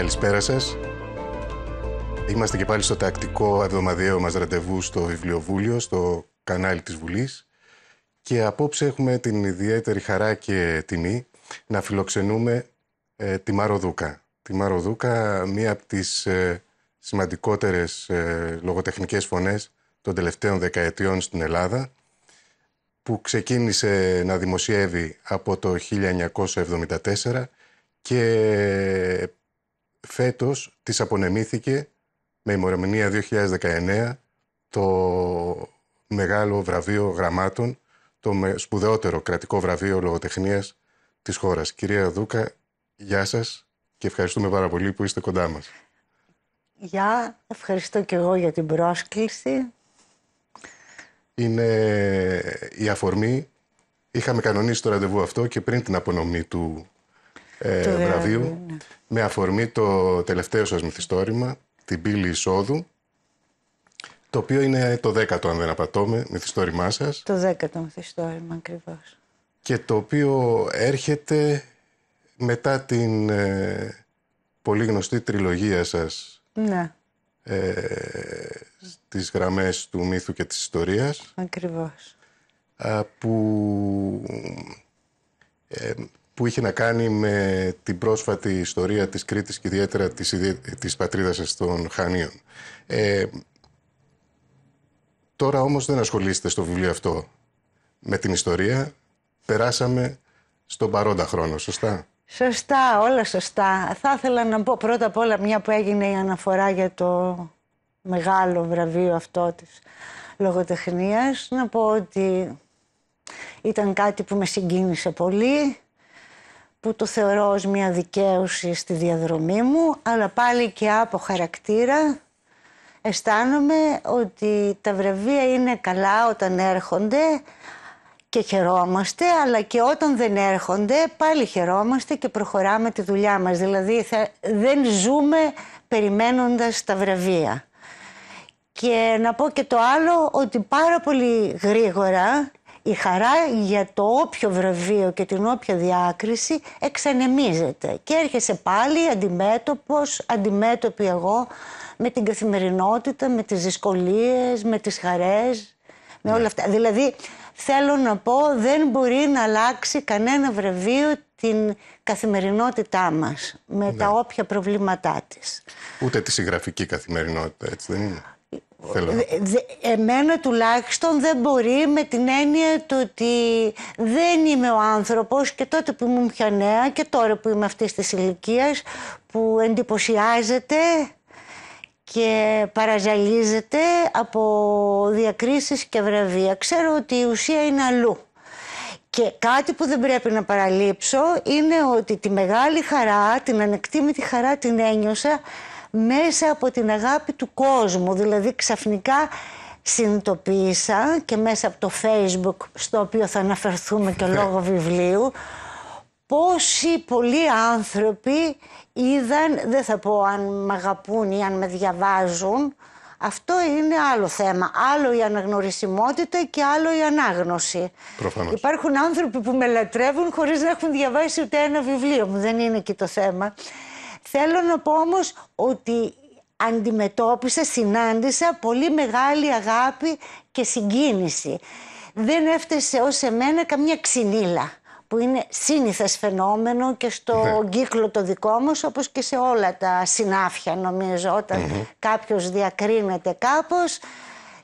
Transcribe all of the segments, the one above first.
Καλησπέρα σας. Είμαστε και πάλι στο τακτικό εβδομαδιαίο μας ραντεβού στο Βιβλιοβούλιο, στο κανάλι της Βουλής. Και απόψε έχουμε την ιδιαίτερη χαρά και τιμή να φιλοξενούμε ε, τη Μαροδούκα. Τη Μαροδούκα, μία από τις ε, σημαντικότερες ε, λογοτεχνικές φωνές των τελευταίων δεκαετιών στην Ελλάδα, που ξεκίνησε να δημοσιεύει από το 1974 και φέτος της απονεμήθηκε με ημερομηνία 2019 το μεγάλο βραβείο γραμμάτων, το σπουδαιότερο κρατικό βραβείο λογοτεχνίας της χώρας. Κυρία Δούκα, γεια σας και ευχαριστούμε πάρα πολύ που είστε κοντά μας. Γεια, ευχαριστώ και εγώ για την πρόσκληση. Είναι η αφορμή. Είχαμε κανονίσει το ραντεβού αυτό και πριν την απονομή του ε, βραβείου ναι. με αφορμή το τελευταίο σας μυθιστόρημα, την πύλη εισόδου, το οποίο είναι το δέκατο, αν δεν απατώμε, μυθιστόρημά σας. Το δέκατο μυθιστόρημα, ακριβώς. Και το οποίο έρχεται μετά την ε, πολύ γνωστή τριλογία σας. Ναι. Ε, στις γραμμές του μύθου και της ιστορίας. Ακριβώς. Α, που ε, που είχε να κάνει με την πρόσφατη ιστορία της Κρήτης και ιδιαίτερα της, της πατρίδας σας των Χανίων. Ε, τώρα όμως δεν ασχολείστε στο βιβλίο αυτό με την ιστορία. Περάσαμε στον παρόντα χρόνο, σωστά. Σωστά, όλα σωστά. Θα ήθελα να πω πρώτα απ' όλα μια που έγινε η αναφορά για το μεγάλο βραβείο αυτό της λογοτεχνίας. Να πω ότι ήταν κάτι που με συγκίνησε πολύ που το θεωρώ ως μια δικαίωση στη διαδρομή μου, αλλά πάλι και από χαρακτήρα αισθάνομαι ότι τα βραβεία είναι καλά όταν έρχονται και χαιρόμαστε, αλλά και όταν δεν έρχονται πάλι χαιρόμαστε και προχωράμε τη δουλειά μας. Δηλαδή δεν ζούμε περιμένοντας τα βραβεία. Και να πω και το άλλο ότι πάρα πολύ γρήγορα η χαρά για το όποιο βραβείο και την όποια διάκριση εξανεμίζεται και έρχεσαι πάλι αντιμέτωπος, αντιμέτωπη εγώ με την καθημερινότητα, με τις δυσκολίες, με τις χαρές, με ναι. όλα αυτά. Δηλαδή θέλω να πω δεν μπορεί να αλλάξει κανένα βραβείο την καθημερινότητά μας με ναι. τα όποια προβλήματά της. Ούτε τη συγγραφική καθημερινότητα, έτσι δεν είναι. Ε, εμένα τουλάχιστον δεν μπορεί με την έννοια του ότι δεν είμαι ο άνθρωπος και τότε που ήμουν πια νέα και τώρα που είμαι αυτής της ηλικίας που εντυπωσιάζεται και παραζαλίζεται από διακρίσεις και βραβεία. Ξέρω ότι η ουσία είναι αλλού. Και κάτι που δεν πρέπει να παραλείψω είναι ότι τη μεγάλη χαρά, την ανεκτήμητη χαρά την ένιωσα μέσα από την αγάπη του κόσμου. Δηλαδή ξαφνικά συνειδητοποίησα και μέσα από το facebook στο οποίο θα αναφερθούμε και ναι. λόγω βιβλίου πόσοι πολλοί άνθρωποι είδαν, δεν θα πω αν με αγαπούν ή αν με διαβάζουν, αυτό είναι άλλο θέμα. Άλλο η αναγνωρισιμότητα και άλλο η ανάγνωση. Υπάρχουν άνθρωποι που με λατρεύουν χωρίς να έχουν διαβάσει ούτε ένα βιβλίο μου. Δεν είναι εκεί το θέμα. Θέλω να πω όμως ότι αντιμετώπισα, συνάντησα πολύ μεγάλη αγάπη και συγκίνηση. Δεν έφτασε ως εμένα καμία ξυνήλα που είναι σύνηθες φαινόμενο και στο ναι. κύκλο το δικό μας όπως και σε όλα τα συνάφια νομίζω κάποιος διακρίνεται κάπως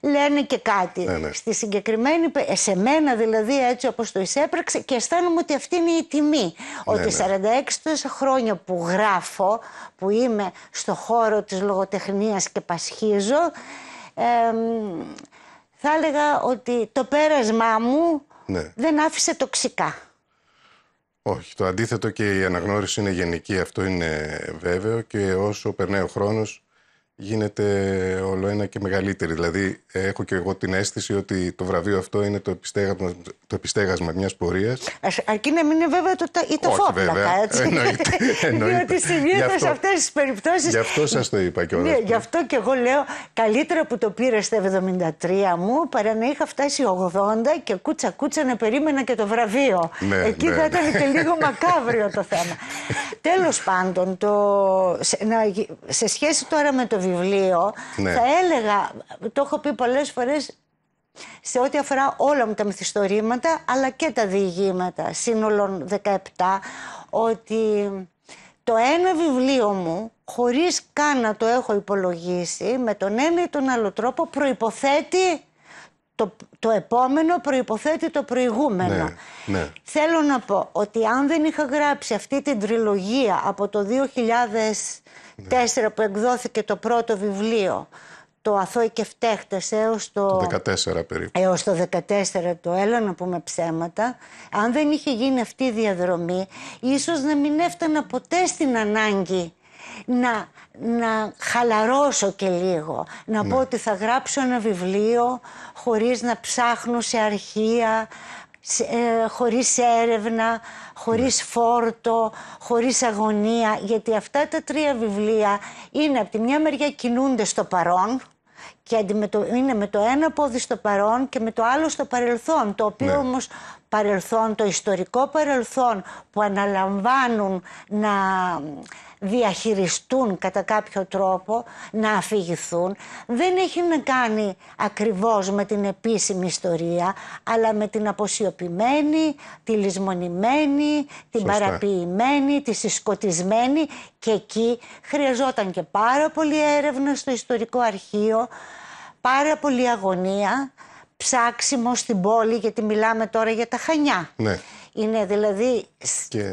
λένε και κάτι. Ναι, ναι. Στη συγκεκριμένη, σε μένα δηλαδή έτσι όπως το εισέπραξε και αισθάνομαι ότι αυτή είναι η τιμή. Ναι, ότι 46 τόσα χρόνια που γράφω, που είμαι στο χώρο της λογοτεχνίας και πασχίζω, θα έλεγα ότι το πέρασμά μου δεν άφησε τοξικά. Όχι, το αντίθετο και η αναγνώριση είναι γενική, αυτό είναι βέβαιο και όσο περνάει ο χρόνος γίνεται όλο ένα και μεγαλύτερη. Δηλαδή, έχω και εγώ την αίσθηση ότι το βραβείο αυτό είναι το επιστέγασμα, το επιστέγασμα μιας πορείας. Αρκεί να μην είναι βέβαια το, ή το Όχι, έτσι. Ε, εννοείται. εννοείται. Διότι συνήθω σε αυτές τις περιπτώσεις... Γι' αυτό σας το είπα κιόλας. Ναι, γι' αυτό και εγώ λέω καλύτερα που το πήρα στα 73 μου παρά να είχα φτάσει 80 και κούτσα κούτσα να περίμενα και το βραβείο. Ναι, Εκεί ναι, θα ήταν ναι. και λίγο μακάβριο το θέμα. Τέλος πάντων, το... σε σχέση τώρα με το βιβλίο, ναι. θα έλεγα, το έχω πει πολλές φορές, σε ό,τι αφορά όλα μου τα μυθιστορήματα, αλλά και τα διηγήματα, σύνολων 17, ότι το ένα βιβλίο μου, χωρίς καν να το έχω υπολογίσει, με τον ένα ή τον άλλο τρόπο προϋποθέτει το, το επόμενο προϋποθέτει το προηγούμενο. Ναι, ναι, Θέλω να πω ότι αν δεν είχα γράψει αυτή την τριλογία από το 2004 που εκδόθηκε το πρώτο βιβλίο το Αθώοι και Φταίχτες έως το... 14 περίπου. Έως το 14 το έλα να πούμε ψέματα. Αν δεν είχε γίνει αυτή η διαδρομή, ίσως να μην έφτανα ποτέ στην ανάγκη να, να χαλαρώσω και λίγο. Να ναι. πω ότι θα γράψω ένα βιβλίο χωρίς να ψάχνω σε αρχεία, σε, ε, χωρίς έρευνα, χωρίς ναι. φόρτο, χωρίς αγωνία. Γιατί αυτά τα τρία βιβλία είναι από τη μια μεριά κινούνται στο παρόν, και είναι με το ένα πόδι στο παρόν και με το άλλο στο παρελθόν. Το οποίο ναι. όμως παρελθόν, το ιστορικό παρελθόν που αναλαμβάνουν να διαχειριστούν κατά κάποιο τρόπο, να αφηγηθούν. Δεν έχει να κάνει ακριβώς με την επίσημη ιστορία, αλλά με την αποσιωπημένη, τη λησμονημένη, την Σωστά. παραποιημένη, τη συσκοτισμένη και εκεί χρειαζόταν και πάρα πολύ έρευνα στο ιστορικό αρχείο, πάρα πολύ αγωνία, ψάξιμο στην πόλη, γιατί μιλάμε τώρα για τα Χανιά. Ναι. Είναι δηλαδή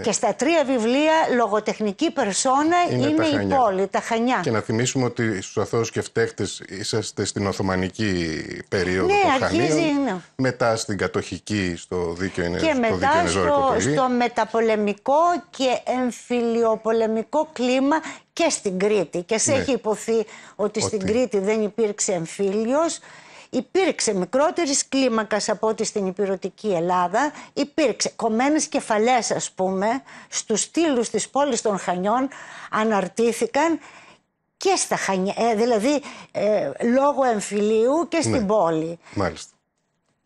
και, στα τρία βιβλία λογοτεχνική περσόνα είναι, η πόλη, τα Χανιά. Και να θυμίσουμε ότι στους αθώους και φταίχτες είσαστε στην Οθωμανική περίοδο ναι, των αρχίζει, Ναι. Μετά στην κατοχική στο δίκαιο είναι Και μετά στο, μεταπολεμικό και εμφυλιοπολεμικό κλίμα και στην Κρήτη. Και σε ναι. έχει υποθεί ότι, ότι στην Κρήτη δεν υπήρξε εμφύλιος υπήρξε μικρότερης κλίμακας από ό,τι στην υπηρετική Ελλάδα, υπήρξε κομμένες κεφαλές ας πούμε, στους στήλους της πόλης των Χανιών αναρτήθηκαν και στα Χανιά, ε, δηλαδή ε, λόγω εμφυλίου και στην ναι. πόλη. Μάλιστα.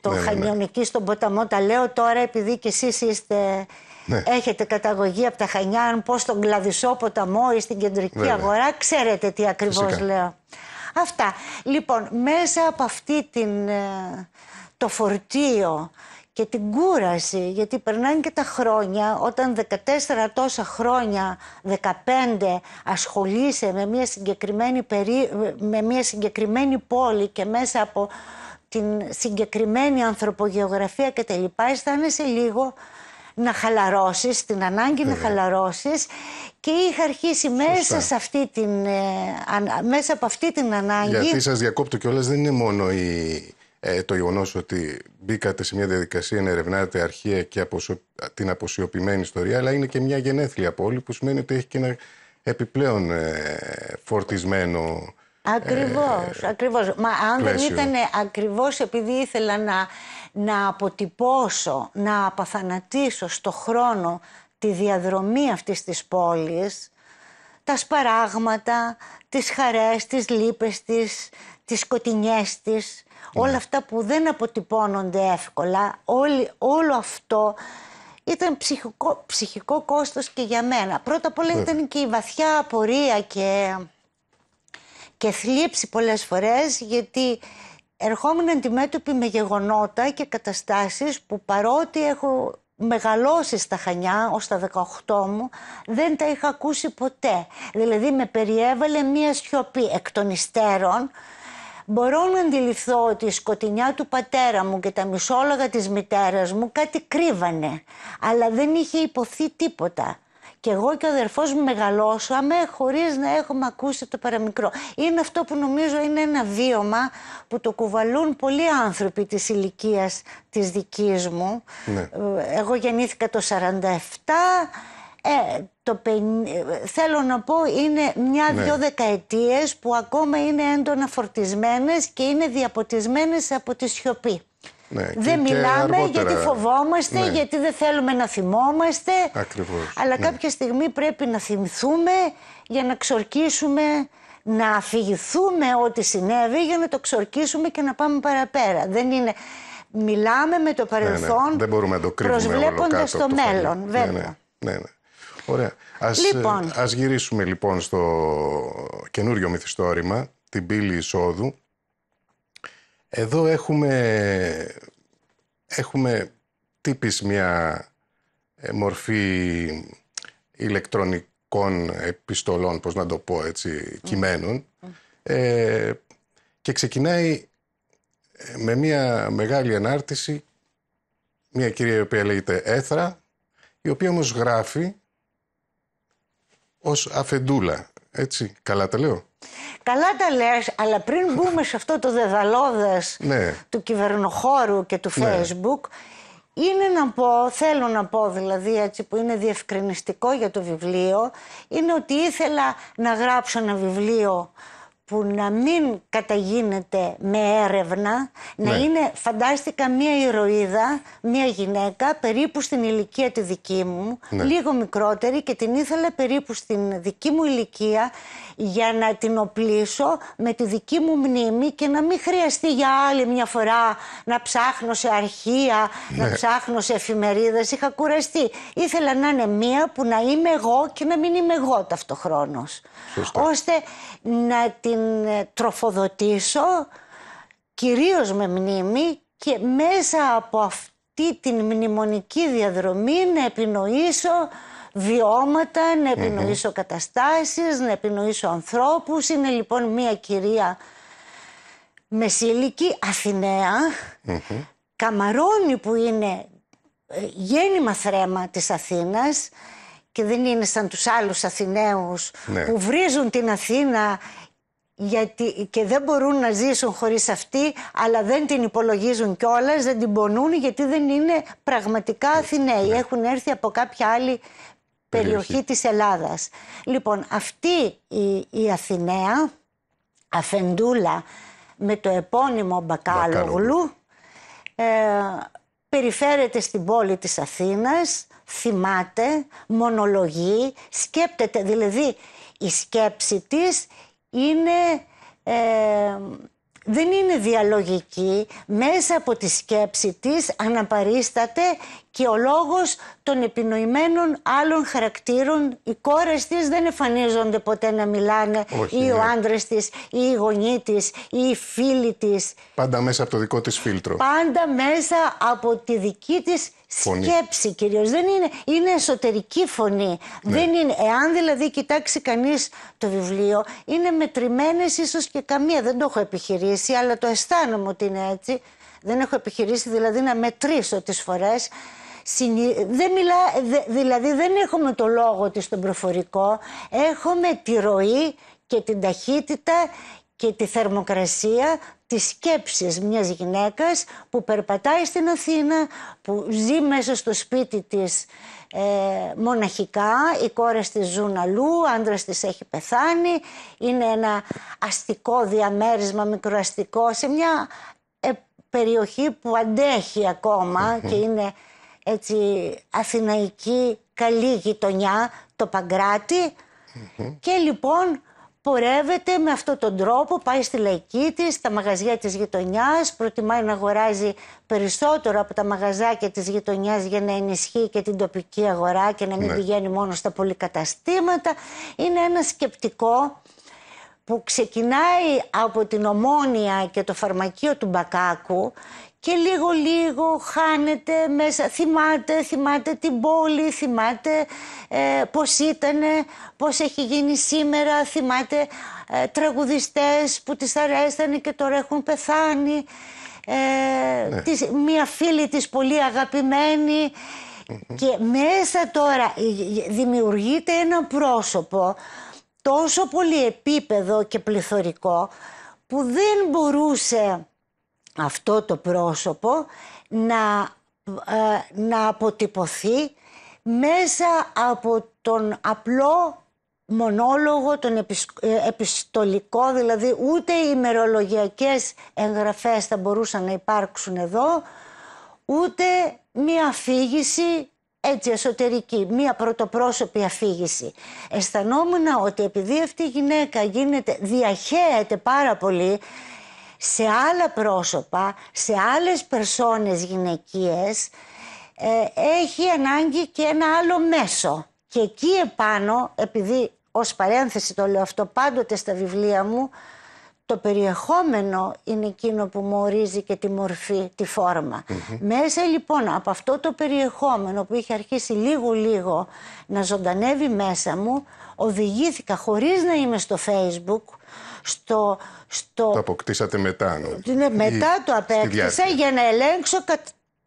Το ναι, ναι, ναι. Χανιονική στον ποταμό, τα λέω τώρα επειδή και εσείς είστε... Ναι. Έχετε καταγωγή από τα Χανιά, αν πω στον Κλαδισό ποταμό ή στην κεντρική αγορά, ξέρετε τι ακριβώς λέω. Αυτά. Λοιπόν, μέσα από αυτή την, ε, το φορτίο και την κούραση, γιατί περνάνε και τα χρόνια, όταν 14 τόσα χρόνια, 15 ασχολείσαι με μια συγκεκριμένη, με μια συγκεκριμένη πόλη και μέσα από την συγκεκριμένη ανθρωπογεωγραφία και τα λοιπά, αισθάνεσαι λίγο να χαλαρώσεις, την ανάγκη να χαλαρώσεις και είχα αρχίσει μέσα, σε αυτή την, ε, μέσα από αυτή την ανάγκη... Γιατί σας διακόπτω κιόλας δεν είναι μόνο η, ε, το γεγονός ότι μπήκατε σε μια διαδικασία να ερευνάτε αρχαία και την αποσιωπημένη ιστορία, αλλά είναι και μια γενέθλια πόλη που σημαίνει ότι έχει και ένα επιπλέον ε, φορτισμένο. Ε, ακριβώς, ακριβώς. Μα αν δεν ήταν ακριβώς επειδή ήθελα να να αποτυπώσω, να απαθανατήσω στο χρόνο τη διαδρομή αυτής της πόλης, τας σπαράγματα, τις χαρές, τις λύπες της, τις σκοτεινιές της, ναι. όλα αυτά που δεν αποτυπώνονται εύκολα, όλη, όλο αυτό ήταν ψυχικό, ψυχικό κόστος και για μένα. Πρώτα απ' όλα ήταν και η βαθιά απορία και, και θλίψη πολλές φορές, γιατί ερχόμουν αντιμέτωπη με γεγονότα και καταστάσεις που παρότι έχω μεγαλώσει στα Χανιά ως τα 18 μου δεν τα είχα ακούσει ποτέ. Δηλαδή με περιέβαλε μία σιωπή εκ των υστέρων Μπορώ να αντιληφθώ ότι η σκοτεινιά του πατέρα μου και τα μισόλογα της μητέρας μου κάτι κρύβανε, αλλά δεν είχε υποθεί τίποτα και εγώ και ο αδερφός μου μεγαλώσαμε χωρίς να έχουμε ακούσει το παραμικρό. Είναι αυτό που νομίζω είναι ένα βίωμα που το κουβαλούν πολλοί άνθρωποι της ηλικίας της δικής μου. Ναι. Ε, εγώ γεννήθηκα το 47, ε, το ε, θέλω να πω είναι μια-δυο ναι. δεκαετίες που ακόμα είναι έντονα φορτισμένες και είναι διαποτισμένες από τη σιωπή. Ναι, δεν μιλάμε γιατί φοβόμαστε, ναι. γιατί δεν θέλουμε να θυμόμαστε. Ακριβώς. Αλλά ναι. κάποια στιγμή πρέπει να θυμηθούμε για να ξορκίσουμε, να αφηγηθούμε ό,τι συνέβη για να το ξορκίσουμε και να πάμε παραπέρα. Δεν είναι... Μιλάμε με το ναι, παρελθόν δεν μπορούμε να το προσβλέποντας το, το μέλλον. Βέβαια. ναι, ναι. Ωραία. Ας, λοιπόν. ε, ας γυρίσουμε λοιπόν στο καινούριο μυθιστόρημα, την πύλη εισόδου. Εδώ έχουμε, έχουμε τύπης μια ε, μορφή ηλεκτρονικών επιστολών, πώς να το πω έτσι, κειμένων ε, και ξεκινάει ε, με μια μεγάλη ανάρτηση μια κυρία η οποία λέγεται Έθρα η οποία όμως γράφει ως αφεντούλα, έτσι, καλά τα λέω. Καλά τα λες, αλλά πριν μπούμε σε αυτό το δεδαλώδες ναι. του κυβερνοχώρου και του ναι. facebook, είναι να πω, θέλω να πω δηλαδή έτσι που είναι διευκρινιστικό για το βιβλίο, είναι ότι ήθελα να γράψω ένα βιβλίο που να μην καταγίνεται με έρευνα, να ναι. είναι, φαντάστηκα, μία ηρωίδα, μία γυναίκα, περίπου στην ηλικία τη δική μου, ναι. λίγο μικρότερη και την ήθελα περίπου στην δική μου ηλικία για να την οπλίσω με τη δική μου μνήμη και να μην χρειαστεί για άλλη μια φορά να ψάχνω σε αρχεία, να ναι. ψάχνω σε εφημερίδες, είχα κουραστεί. Ήθελα να είναι μία που να είμαι εγώ και να μην είμαι εγώ ταυτοχρόνως. Ώστε να την ε, τροφοδοτήσω κυρίως με μνήμη και μέσα από αυτή την μνημονική διαδρομή να επινοήσω βιώματα, να επινοησω καταστάσεις, να επινοήσω ανθρώπους. Είναι λοιπόν μια κυρία μεσήλικη, Αθηναία, Καμαρώνη που είναι ε, γέννημα θρέμα της Αθήνας, και δεν είναι σαν τους άλλους Αθηναίους ναι. που βρίζουν την Αθήνα γιατί και δεν μπορούν να ζήσουν χωρίς αυτή, αλλά δεν την υπολογίζουν κιόλας, δεν την πονούν γιατί δεν είναι πραγματικά ναι. Αθηναίοι. Ναι. Έχουν έρθει από κάποια άλλη περιοχή, περιοχή της Ελλάδας. Λοιπόν, αυτή η, η Αθηναία, αφεντούλα με το επώνυμο Μπακάλογλου, ε, περιφέρεται στην πόλη της Αθήνας, θυμάται, μονολογεί, σκέπτεται. Δηλαδή η σκέψη της είναι... Ε, δεν είναι διαλογική, μέσα από τη σκέψη της αναπαρίσταται και ο λόγος των επινοημένων άλλων χαρακτήρων. Οι κόρες της δεν εμφανίζονται ποτέ να μιλάνε ή ο ναι. άντρας της ή η γονή της ή οι φίλοι της. Πάντα μέσα από το δικό της φίλτρο. Πάντα μέσα από τη δική της σκέψη κυρίως. Δεν είναι, είναι εσωτερική φωνή. Ναι. Δεν είναι, εάν δηλαδή κοιτάξει κανείς το βιβλίο, είναι μετρημένες ίσως και καμία. Δεν το έχω επιχειρήσει, αλλά το αισθάνομαι ότι είναι έτσι. Δεν έχω επιχειρήσει δηλαδή να μετρήσω τις φορές δεν μιλά, δηλαδή δεν έχουμε το λόγο της στον προφορικό, έχουμε τη ροή και την ταχύτητα και τη θερμοκρασία της σκέψης μιας γυναίκας που περπατάει στην Αθήνα, που ζει μέσα στο σπίτι της ε, μοναχικά, οι κόρες της ζουν αλλού, άντρας της έχει πεθάνει, είναι ένα αστικό διαμέρισμα, μικροαστικό, σε μια ε, περιοχή που αντέχει και είναι έτσι, αθηναϊκή καλή γειτονιά, το παγκρατη Και λοιπόν πορεύεται με αυτόν τον τρόπο, πάει στη λαϊκή της, στα μαγαζιά της γειτονιάς, προτιμάει να αγοράζει περισσότερο από τα μαγαζάκια της γειτονιάς για να ενισχύει και την τοπική αγορά και να μην ναι. πηγαίνει μόνο στα πολυκαταστήματα. Είναι ένα σκεπτικό που ξεκινάει από την Ομόνια και το φαρμακείο του Μπακάκου και λίγο λίγο χάνεται μέσα, θυμάται, θυμάται την πόλη, θυμάται ε, πώς ήτανε, πώς έχει γίνει σήμερα, θυμάται ε, τραγουδιστές που τις αρέσανε και τώρα έχουν πεθάνει, ε, ναι. της, μία φίλη της πολύ mm-hmm. και μέσα τώρα ε, ε, δημιουργείται ένα πρόσωπο τόσο πολύ επίπεδο και πληθωρικό που δεν μπορούσε αυτό το πρόσωπο να, ε, να αποτυπωθεί μέσα από τον απλό μονόλογο, τον ε, επιστολικό, δηλαδή ούτε οι ημερολογιακές εγγραφές θα μπορούσαν να υπάρξουν εδώ, ούτε μία αφήγηση έτσι εσωτερική, μία πρωτοπρόσωπη αφήγηση. Αισθανόμουν ότι επειδή αυτή η γυναίκα γίνεται, διαχέεται πάρα πολύ, σε άλλα πρόσωπα, σε άλλες περσόνες γυναικείες, ε, έχει ανάγκη και ένα άλλο μέσο. Και εκεί επάνω, επειδή ως παρένθεση το λέω αυτό πάντοτε στα βιβλία μου, το περιεχόμενο είναι εκείνο που μου ορίζει και τη μορφή, τη φορμα Μέσα λοιπόν από αυτό το περιεχόμενο που είχε αρχίσει λίγο-λίγο να ζωντανεύει μέσα μου, οδηγήθηκα χωρίς να είμαι στο facebook, στο... στο... Το αποκτήσατε μετά, νομίζω. Ναι, μετά το απέκτησα για να ελέγξω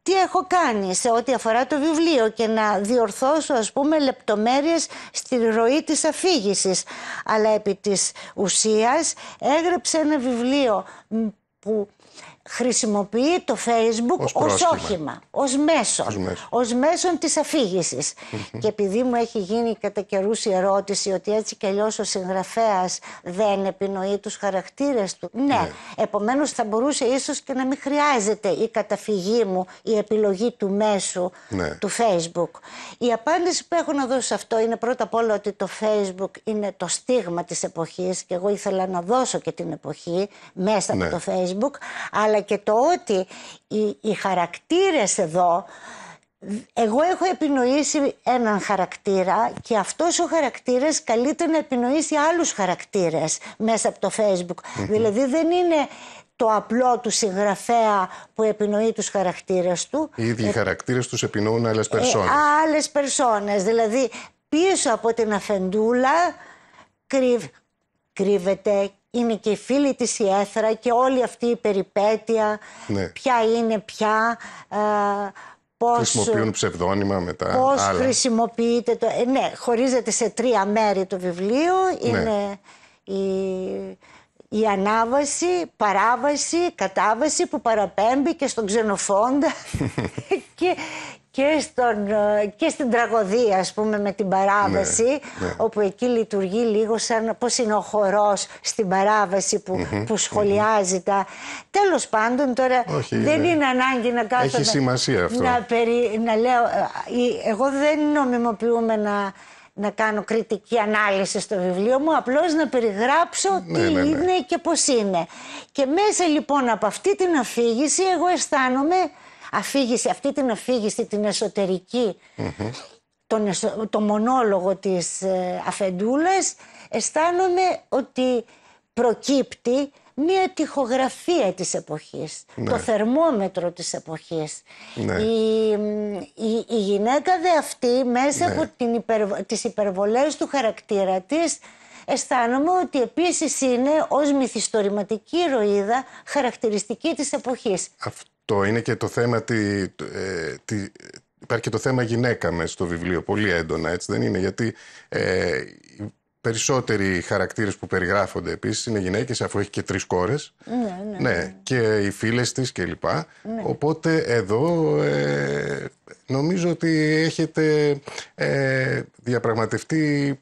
τι έχω κάνει σε ό,τι αφορά το βιβλίο και να διορθώσω ας πούμε λεπτομέρειες στη ροή της αφήγησης. Αλλά επί της ουσίας έγραψε ένα βιβλίο που χρησιμοποιεί το Facebook ως, όχημα, ως μέσο, ως μέσο, μέσον της αφηγησης Και επειδή μου έχει γίνει κατά καιρούς η ερώτηση ότι έτσι κι αλλιώς ο συγγραφέας δεν επινοεί τους χαρακτήρες του. Ναι, ναι. επομένως θα μπορούσε ίσως και να μην χρειάζεται η καταφυγή μου, η επιλογή του μέσου ναι. του Facebook. Η απάντηση που έχω να δώσω σε αυτό είναι πρώτα απ' όλα ότι το Facebook είναι το στίγμα της εποχής και εγώ ήθελα να δώσω και την εποχή μέσα από ναι. το Facebook, αλλά και το ότι οι, οι χαρακτήρες εδώ εγώ έχω επινοήσει έναν χαρακτήρα και αυτός ο χαρακτήρας καλείται να επινοήσει άλλους χαρακτήρες μέσα από το facebook. Δηλαδή δεν είναι το απλό του συγγραφέα που επινοεί τους χαρακτήρες του. Οι ίδιοι ε... χαρακτήρες τους επινοούν άλλες περσόνες. Ε, άλλες περσόνες. Δηλαδή πίσω από την αφεντούλα κρύβ... κρύβεται είναι και οι φίλοι της η Έθρα και όλη αυτή η περιπέτεια, ναι. ποια είναι ποια, ε, πώς... Χρησιμοποιούν ψευδόνυμα μετά. Πώς χρησιμοποιείται το... Ε, ναι, χωρίζεται σε τρία μέρη το βιβλίο, ναι. είναι η, η ανάβαση, παράβαση, κατάβαση που παραπέμπει και στον ξενοφόντα και και, στον, ε, και στην τραγωδία, ας πούμε, με την παράβαση, ναι, ναι. όπου εκεί λειτουργεί λίγο σαν πώς είναι ο χορός στην παράβαση που, mm που σχολιαζει τα... Τέλος πάντων, τώρα δεν είναι ανάγκη να κάθομαι... Έχει σημασία αυτό. Να, περί, να λέω... Ε, εγώ δεν νομιμοποιούμε να, να κάνω κριτική ανάλυση στο βιβλίο μου, απλώς να περιγράψω ναι, τι είναι και πώς είναι. Και μέσα λοιπόν από αυτή την αφήγηση εγώ αισθάνομαι αφήγηση, αυτή την αφήγηση, την εσωτερικη τον, το μονόλογο της ε, αφεντούλας, αισθάνομαι ότι προκύπτει μία τυχογραφία της εποχής, ναι. το θερμόμετρο της εποχής. Ναι. Η, η, γυναίκα δε αυτή μέσα ναι. από την υπερβολέ τις υπερβολές του χαρακτήρα της αισθάνομαι ότι επίσης είναι ως μυθιστορηματική ροήδα χαρακτηριστική της εποχής. Είναι και το θέμα τη, ε, τη, υπάρχει και το θέμα γυναίκα μέσα στο βιβλίο, πολύ έντονα, έτσι δεν είναι, γιατί ε, οι περισσότεροι χαρακτήρες που περιγράφονται επίσης είναι γυναίκες, αφού έχει και τρεις κόρες, ναι, ναι, ναι. ναι. και οι φίλες της κλπ. Ναι. Οπότε εδώ ε, νομίζω ότι έχετε διαπραγματευτεί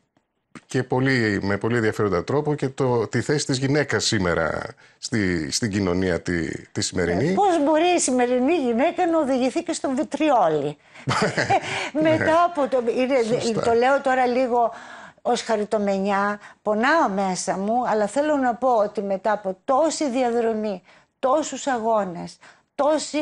και πολύ, με πολύ ενδιαφέροντα τρόπο και το, τη θέση της γυναίκας σήμερα στη, στην κοινωνία τη, τη σημερινή. Ε, πώς μπορεί η σημερινή γυναίκα να οδηγηθεί και στον βιτριόλι. Ε, μετά ναι. από το... Ε, το λέω τώρα λίγο ως χαριτομενιά, πονάω μέσα μου, αλλά θέλω να πω ότι μετά από τόση διαδρομή, τόσους αγώνες, τόσοι,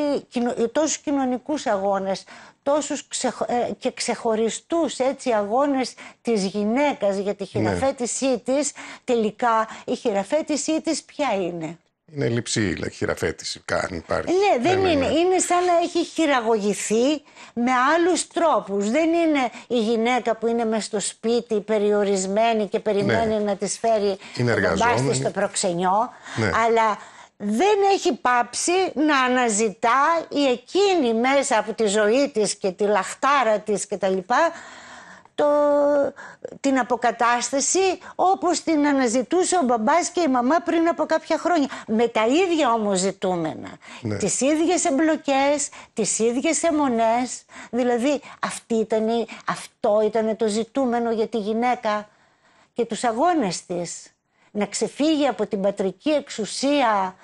ε, τόσους κοινωνικούς αγώνες, τόσους ε, και ξεχωριστούς έτσι αγώνες της γυναίκας για τη ναι. χειραφέτησή ναι. της, τελικά η χειραφέτησή της ποια είναι. Είναι λειψή η χειραφέτηση, κάνει πάρει. Ναι, δεν είναι. Είναι, σαν να έχει χειραγωγηθεί με άλλους τρόπους. Δεν είναι η γυναίκα που είναι μες στο σπίτι περιορισμένη και περιμένει ναι. να της φέρει στο προξενιό, ναι. αλλά δεν έχει πάψει να αναζητά η εκείνη μέσα από τη ζωή της και τη λαχτάρα της και τα λοιπά, το, την αποκατάσταση όπως την αναζητούσε ο μπαμπάς και η μαμά πριν από κάποια χρόνια. Με τα ίδια όμως ζητούμενα. Ναι. Τις ίδιες εμπλοκές, τις ίδιες αιμονές. Δηλαδή αυτή ήταν, αυτό ήταν το ζητούμενο για τη γυναίκα και τους αγώνες της να ξεφύγει από την πατρική εξουσία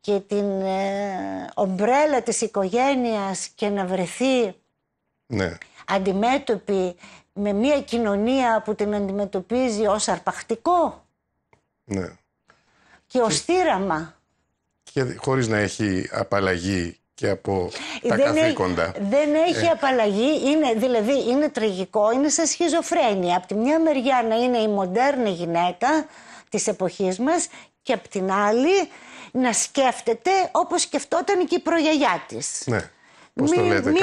και την ε, ομπρέλα της οικογένειας και να βρεθεί ναι. αντιμέτωπη με μια κοινωνία που την αντιμετωπίζει ως αρπακτικό ναι. και ως θύραμα. Και χωρίς να έχει απαλλαγή και από τα καθήκοντα. δεν έχει ε. απαλλαγή, είναι, δηλαδή είναι τραγικό, είναι σε σχιζοφρένεια. Από τη μια μεριά να είναι η μοντέρνη γυναίκα της εποχής μας και απ' την άλλη να σκέφτεται όπως σκεφτόταν και η προγιαγιά της. Ναι. μην, το λέτε, μην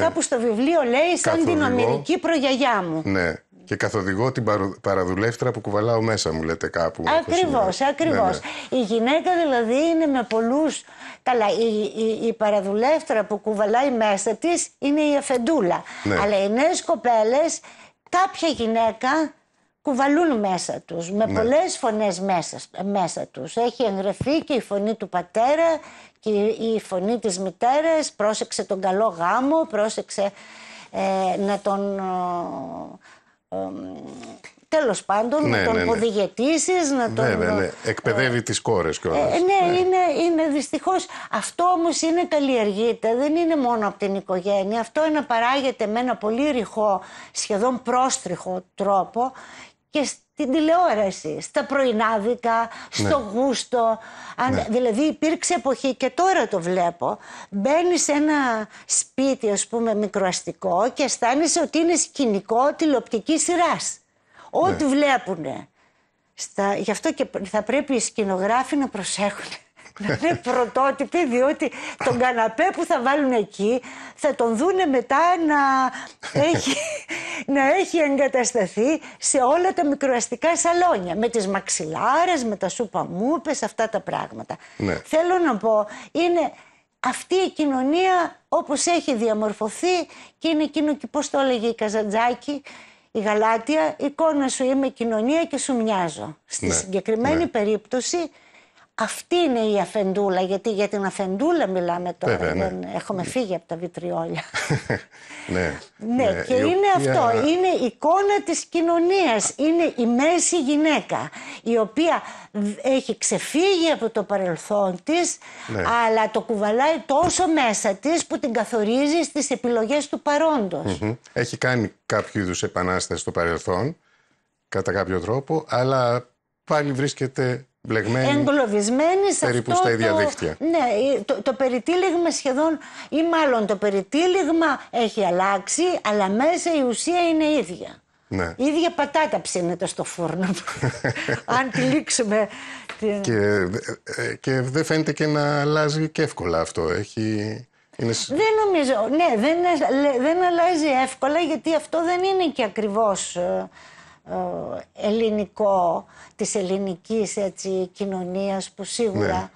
κάπου, στο βιβλίο λέει σαν την ομιλική προγιαγιά μου. Ναι. Και καθοδηγώ την παραδουλεύτρα που κουβαλάω μέσα μου, λέτε κάπου. Ακριβώς, ακριβώς. Ναι, ναι. Η γυναίκα δηλαδή είναι με πολλούς... Καλά, η, η, παραδουλεύτρα που κουβαλάει μέσα της είναι η αφεντούλα. Ναι. Αλλά οι νέες κοπέλες, κάποια γυναίκα κουβαλούν μέσα τους, με ναι. πολλές φωνές μέσα, μέσα τους. Έχει εγγραφεί και η φωνή του πατέρα και η φωνή της μητέρας, πρόσεξε τον καλό γάμο, πρόσεξε ε, να τον... Ε, ε τέλος πάντων, να τον ναι, να τον... Ναι, ναι. ναι. Ε, Εκπαιδεύει ε, τις κόρες κιόλας. Ναι, ναι, Είναι, είναι δυστυχώς. Αυτό όμως είναι καλλιεργείται, δεν είναι μόνο από την οικογένεια. Αυτό είναι παράγεται με ένα πολύ ρηχό, σχεδόν πρόστριχο τρόπο και στην τηλεόραση, στα πρωινάδικα, στο ναι. γούστο. Ναι. Δηλαδή υπήρξε εποχή και τώρα το βλέπω. Μπαίνει σε ένα σπίτι, ας πούμε, μικροαστικό και αισθάνεσαι ότι είναι σκηνικό τηλεοπτικής σειράς. Ναι. Ό,τι βλέπουν, βλέπουνε. Στα... Γι' αυτό και θα πρέπει οι σκηνογράφοι να προσέχουν να δηλαδή, είναι πρωτότυπη, διότι τον καναπέ που θα βάλουν εκεί θα τον δούνε μετά να έχει, να έχει εγκατασταθεί σε όλα τα μικροαστικά σαλόνια. Με τις μαξιλάρες, με τα σούπα μούπες, αυτά τα πράγματα. Ναι. Θέλω να πω, είναι αυτή η κοινωνία όπως έχει διαμορφωθεί και είναι εκείνο και πώς το έλεγε η Καζαντζάκη, η Γαλάτια, εικόνα σου είμαι κοινωνία και σου μοιάζω. Στη ναι. συγκεκριμένη ναι. περίπτωση αυτή είναι η αφεντούλα, γιατί για την αφεντούλα μιλάμε τώρα. Ναι. έχουμε φύγει από τα βιτριόλια. Ναι, ναι, ναι, Και είναι αυτό. Είναι η εικόνα της κοινωνίας. Είναι η μέση γυναίκα, η οποία έχει ξεφύγει από το παρελθόν της, ναι. αλλά το κουβαλάει τόσο μέσα της που την καθορίζει στις επιλογές του παρόντος. Έχει κάνει κάποιο είδους επανάσταση στο παρελθόν, κατά κάποιο τρόπο, αλλά πάλι βρίσκεται Εγκλωβισμένη σε περίπου αυτό στα ίδια το, Ναι, το, το περιτύλιγμα σχεδόν, ή μάλλον το περιτύλιγμα έχει αλλάξει, αλλά μέσα η ουσία είναι ίδια. Ναι. ίδια πατάτα ψήνεται στο φούρνο. Αν τη λήξουμε. Και, ε, ε, και δεν φαίνεται και να αλλάζει και εύκολα αυτό. Έχει, είναι... Δεν νομίζω. Ναι, δεν, ε, δεν αλλάζει εύκολα γιατί αυτό δεν είναι και ακριβώς ε, ελληνικό, της ελληνικής έτσι, κοινωνίας που σίγουρα ναι.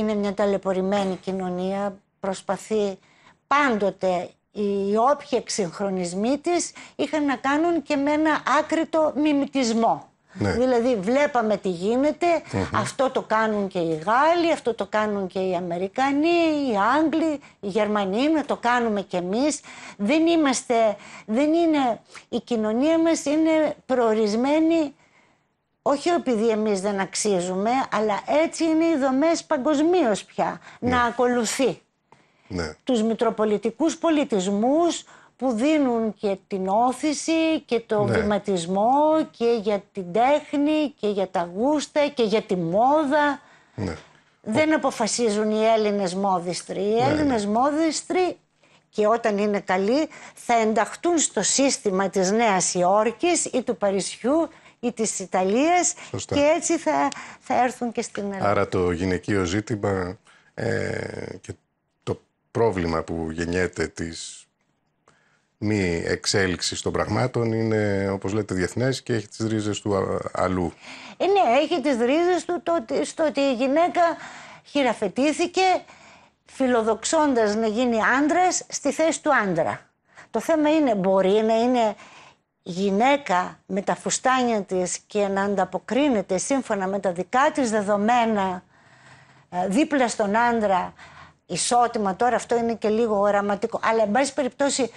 είναι μια ταλαιπωρημένη κοινωνία, προσπαθεί πάντοτε οι όποιοι εξυγχρονισμοί της είχαν να κάνουν και με ένα άκρητο μιμητισμό. Ναι. Δηλαδή βλέπαμε τι γινεται αυτό το κάνουν και οι Γάλλοι, αυτό το κάνουν και οι Αμερικανοί, οι Άγγλοι, οι Γερμανοί, να το κάνουμε και εμείς. Δεν είμαστε, δεν είναι, η κοινωνία μας είναι προορισμένη όχι επειδή εμείς δεν αξίζουμε, αλλά έτσι είναι οι δομές παγκοσμίως πια, να ναι. ακολουθεί. Ναι. Τους μητροπολιτικούς πολιτισμούς, που δίνουν και την όθηση και το ναι. βηματισμό και για την τέχνη και για τα γούστα και για τη μόδα. Ναι. Δεν αποφασίζουν οι Έλληνες μόδιστροι. Οι ναι, ναι. μόδιστροι και όταν είναι καλοί θα ενταχτούν στο σύστημα της Νέας Υόρκης ή του Παρισιού ή της Ιταλίας και έτσι θα, θα έρθουν και στην Ελλάδα. Άρα το γυναικείο ζήτημα ε, και το πρόβλημα που γεννιέται της μη εξέλιξη των πραγμάτων είναι, όπως λέτε, διεθνές και έχει τις ρίζες του αλλού. Ε, ναι, έχει τις ρίζες του το, στο ότι η γυναίκα χειραφετήθηκε φιλοδοξώντας να γίνει άντρας στη θέση του άντρα. Το θέμα είναι, μπορεί να είναι γυναίκα με τα φουστάνια της και να ανταποκρίνεται σύμφωνα με τα δικά της δεδομένα ε, δίπλα στον άντρα ισότιμα τώρα αυτό είναι και λίγο οραματικό αλλά εν πάση περιπτώσει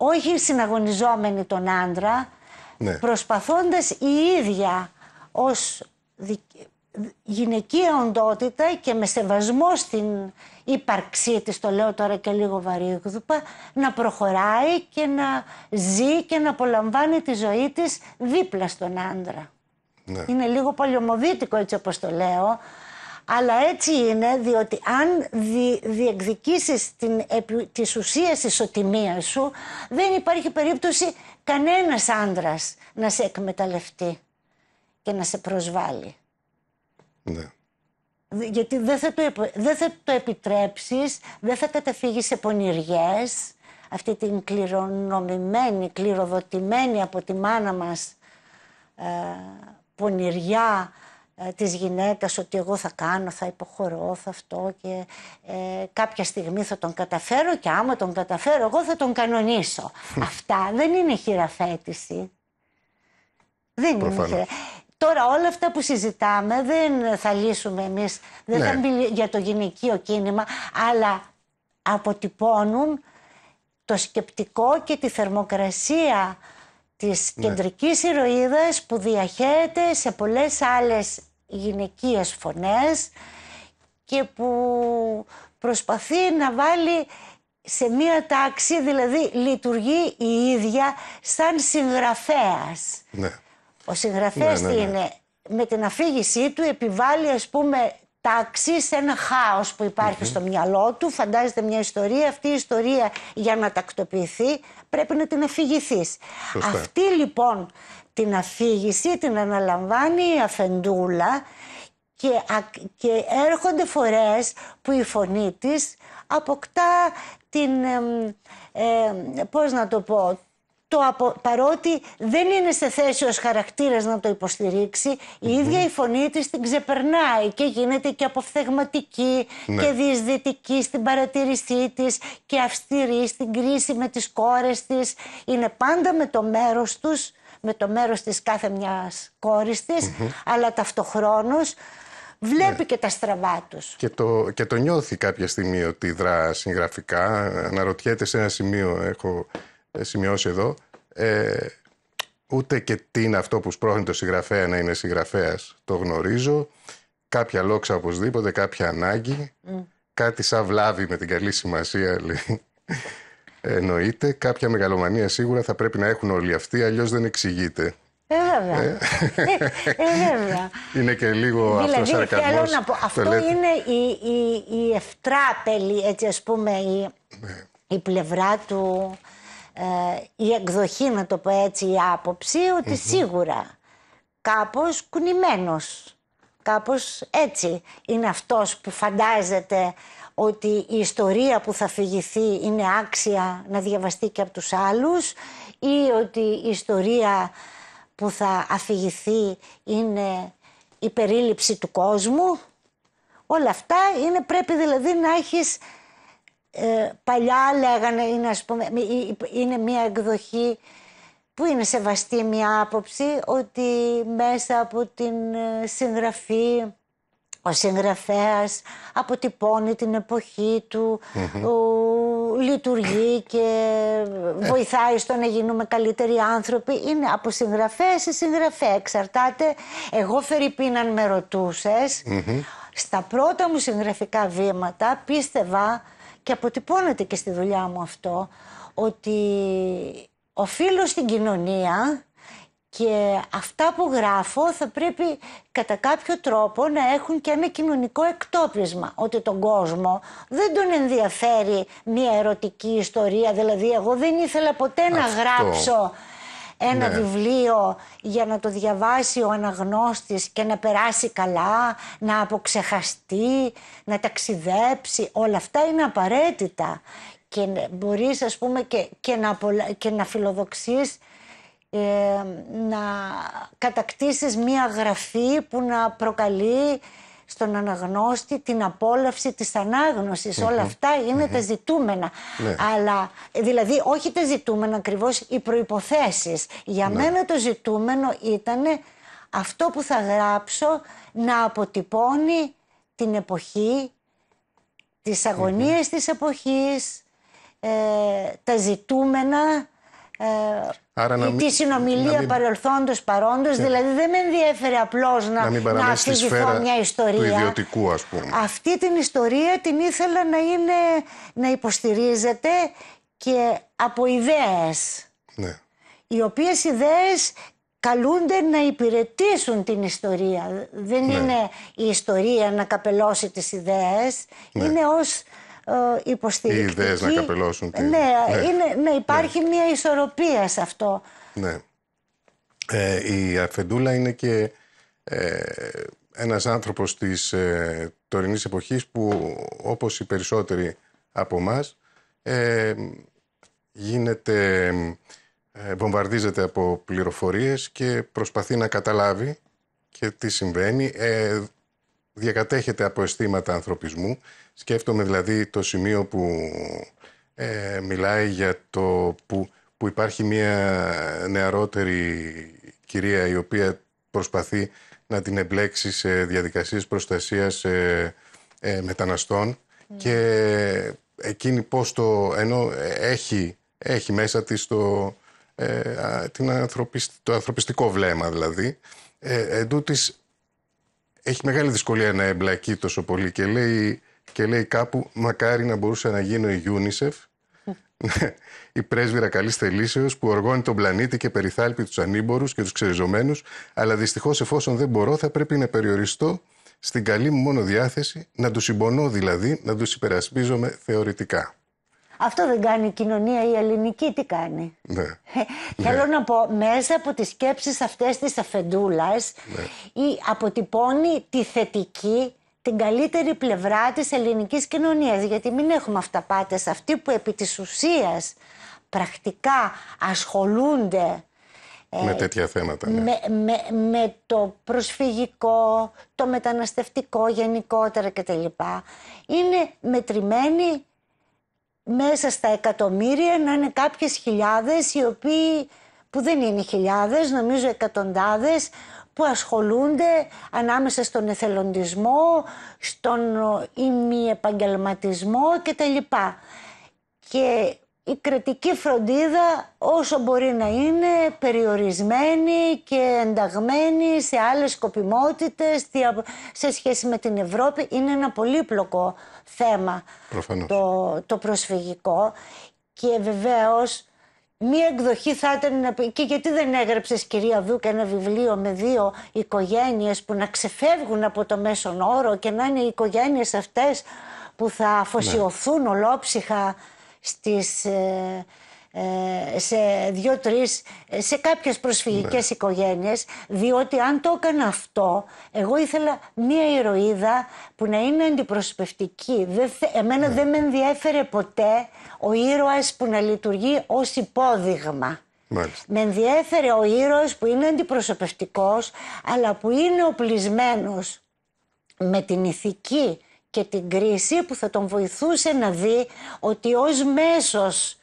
όχι συναγωνιζόμενοι τον άντρα, ναι. προσπαθώντας η ίδια ως γυναικεία οντότητα και με σεβασμό στην ύπαρξή της, το λέω τώρα και λίγο βαρύγδουπα, να προχωράει και να ζει και να απολαμβάνει τη ζωή της δίπλα στον άντρα. Ναι. Είναι λίγο παλιωμοδίτικο έτσι όπως το λέω, αλλά έτσι είναι διότι αν δι, διεκδικήσεις την, τις ουσίες της σωτημίας σου δεν υπάρχει περίπτωση κανένας άντρα να σε εκμεταλλευτεί και να σε προσβάλλει. Ναι. Γιατί δεν θα το, δεν θα το επιτρέψεις, δεν θα καταφύγεις σε πονηριές, αυτή την κληρονομημένη, κληροδοτημένη από τη μάνα μας ε, πονηριά, ε, της γυναίκας ότι εγώ θα κάνω, θα υποχωρώ, θα αυτό και ε, κάποια στιγμή θα τον καταφέρω και άμα τον καταφέρω εγώ θα τον κανονίσω. Αυτά δεν είναι χειραφέτηση. Δεν είναι Τώρα όλα αυτά που συζητάμε δεν θα λύσουμε εμείς, δεν θα ναι. για το γυναικείο κίνημα, αλλά αποτυπώνουν το σκεπτικό και τη θερμοκρασία της ναι. κεντρικής ηρωίδας που διαχέεται σε πολλές άλλες γυναικείες φωνές και που προσπαθεί να βάλει σε μία τάξη, δηλαδή λειτουργεί η ίδια σαν συγγραφέας. Ναι. Ο συγγραφέας ναι, ναι, ναι. είναι, με την αφήγησή του επιβάλλει ας πούμε τάξη σε ένα χάος που υπαρχει στο μυαλό του, φαντάζεται μια ιστορία, αυτή η ιστορία για να τακτοποιηθεί πρέπει να την αφηγηθείς. Αυτή λοιπόν την αφήγηση την αναλαμβάνει η αφεντούλα και, και έρχονται φορές που η φωνή της αποκτά την, ε, πώς να το πω, το απο... παρότι δεν είναι σε θέση ως χαρακτήρας να το υποστηριξει η ίδια η φωνή της την ξεπερνάει και γίνεται και αποφθεγματική ναι. και διεισδυτική στην παρατήρησή της και αυστηρή στην κρίση με τις κόρες της. Είναι πάντα με το μέρος τους με το μέρος της κάθε μιας κόρης της, αλλά ταυτοχρόνως βλέπει ναι. και τα στραβά τους. Και το, και το νιώθει κάποια στιγμή ότι δρά συγγραφικά. Αναρωτιέται σε ένα σημείο, έχω ε, σημειώσει εδώ, ε, ούτε και τι είναι αυτό που σπρώχνει το συγγραφέα να είναι συγγραφέας. Το γνωρίζω, κάποια λόξα οπωσδήποτε, κάποια ανάγκη, κάτι σαν βλάβη με την καλή σημασία λέει, Εννοείται, κάποια μεγαλομανία σίγουρα θα πρέπει να έχουν όλοι αυτοί, αλλιώς δεν εξηγείται. Ε, βέβαια. Ε. Ε, βέβαια. Είναι και λίγο δηλαδή, αυτός αυτό είναι η, η, η ευτράπελη, έτσι ας πούμε, η, ναι. η πλευρά του, η εκδοχή να το πω έτσι, η άποψη, ότι mm-hmm. σίγουρα κάπως κουνημένος, κάπως έτσι είναι αυτός που φαντάζεται ότι η ιστορία που θα φηγηθεί είναι άξια να διαβαστεί και από τους άλλους ή ότι η ιστορία που θα αφηγηθεί είναι η περίληψη του κόσμου. Όλα αυτά είναι, πρέπει δηλαδή να έχεις... Ε, παλιά λέγανε, είναι, ας πούμε, είναι μια εκδοχή που είναι σεβαστή μια άποψη ότι μέσα από την ε, συγγραφή ο συγγραφέας αποτυπώνει την εποχή του, λειτουργεί και βοηθάει στο να γίνουμε καλύτεροι άνθρωποι. Είναι από συγγραφέας σε συγγραφέα, εξαρτάται. Εγώ Φερρυπίν αν με ρωτουσες στα πρώτα μου συγγραφικά βήματα πίστευα και αποτυπώνεται και στη δουλειά μου αυτό, ότι οφείλω στην κοινωνία και αυτά που γράφω θα πρέπει κατά κάποιο τρόπο να έχουν και ένα κοινωνικό εκτόπισμα. Ότι τον κόσμο δεν τον ενδιαφέρει μια ερωτική ιστορία. Δηλαδή εγώ δεν ήθελα ποτέ να γράψω ένα ναι. βιβλίο για να το διαβάσει ο αναγνώστης και να περάσει καλά, να αποξεχαστεί, να ταξιδέψει. Όλα αυτά είναι απαραίτητα. Και μπορείς ας πούμε και, να, απολα... και να φιλοδοξείς ε, να κατακτήσεις μία γραφή που να προκαλεί στον αναγνώστη την απόλαυση της αναγνωσης Όλα αυτά τα ζητούμενα. Ναι. Αλλά, ε, δηλαδή, όχι τα ζητούμενα ακριβώς, οι προϋποθέσεις. Για ναι. μένα το ζητούμενο ήταν αυτό που θα γράψω να αποτυπώνει την εποχή, τις αγωνιες της εποχής, ε, τα ζητούμενα... Ε, Άρα τη συνομιλία μην... παρελθόντος παρόντος, ναι. δηλαδή δεν με ενδιέφερε απλώς να, να, αφηγηθώ μια ιστορία. Του ιδιωτικού, ας πούμε. Αυτή την ιστορία την ήθελα να, είναι, να υποστηρίζεται και από ιδέες. Ναι. Οι οποίες ιδέες καλούνται να υπηρετήσουν την ιστορία. Δεν ναι. είναι η ιστορία να καπελώσει τις ιδέες, ναι. είναι ως ε, υποστηρικτική. Οι ιδέες να καπελώσουν. Ναι, ναι, Είναι, ναι, υπάρχει ναι. μια ισορροπία σε αυτό. Ναι. Ε, η Αφεντούλα είναι και ε, ένας άνθρωπος της ε, τωρινής εποχής που όπως οι περισσότεροι από εμάς ε, γίνεται, ε, βομβαρδίζεται από πληροφορίες και προσπαθεί να καταλάβει και τι συμβαίνει. διακατέχεται από αισθήματα ανθρωπισμού. Σκέφτομαι δηλαδή το σημείο που ε, μιλάει για το που, που υπάρχει μια νεαρότερη κυρία η οποία προσπαθεί να την εμπλέξει σε διαδικασίες προστασίας ε, ε, μεταναστών και εκείνη πώς το ενώ έχει, έχει μέσα της το, ε, την το ανθρωπιστικό βλέμμα δηλαδή ε, εντούτοις έχει μεγάλη δυσκολία να εμπλακεί τόσο πολύ και λέει και λέει κάπου μακάρι να μπορούσα να γίνω η UNICEF η πρέσβυρα καλής θελήσεως που οργώνει τον πλανήτη και περιθάλπει τους ανήμπορους και τους ξεριζωμένους, αλλά δυστυχώς εφόσον δεν μπορώ, θα πρέπει να περιοριστώ στην καλή μου μόνο διάθεση, να τους συμπονώ δηλαδή, να τους υπερασπίζομαι θεωρητικά. Αυτό δεν κάνει η κοινωνία η ελληνική, τι κάνει. Ναι. Θέλω ναι. να πω, μέσα από τις σκέψεις αυτές της αφεντούλας, ναι. η αποτυπώνει τη θετική την καλύτερη πλευρά της ελληνικής κοινωνίας. Γιατί μην έχουμε αυταπάτες αυτοί που επί της ουσίας πρακτικά ασχολούνται ε, με τέτοια θέματα. Ναι. Με, με, το προσφυγικό, το μεταναστευτικό γενικότερα κτλ. Είναι μετρημένοι μέσα στα εκατομμύρια να είναι κάποιες χιλιάδες οι οποίοι που δεν είναι χιλιάδες, νομίζω εκατοντάδες που ασχολούνται ανάμεσα στον εθελοντισμό, στον ε, ημιεπαγγελματισμό κτλ. Και η κρατική φροντίδα όσο μπορεί να είναι περιορισμένη και ενταγμένη σε άλλες σκοπιμότητες σε σχέση με την Ευρώπη είναι ένα πολύπλοκο θέμα το, το προσφυγικό και βεβαίως Μία εκδοχή θα ήταν και γιατί δεν έγραψες κυρία Δούκα ένα βιβλίο με δύο οικογένειες που να ξεφεύγουν από το μέσον όρο και να είναι οι οικογένειες αυτές που θα αφοσιωθούν ναι. ολόψυχα στις, ε, ε, σε δύο-τρεις, ε, σε κάποιες προσφυγικές ναι. οικογένειες, διότι αν το έκανα αυτό, εγώ ήθελα μία ηρωίδα που να είναι αντιπροσωπευτική. εμένα ναι. δεν με ενδιέφερε ποτέ ο ήρωας που να λειτουργεί ως υπόδειγμα. Μάλιστα. Με ενδιέφερε ο ήρωας που είναι αντιπροσωπευτικός, αλλά που είναι οπλισμένος με την ηθική και την κρίση που θα τον βοηθούσε να δει ότι ως μέσος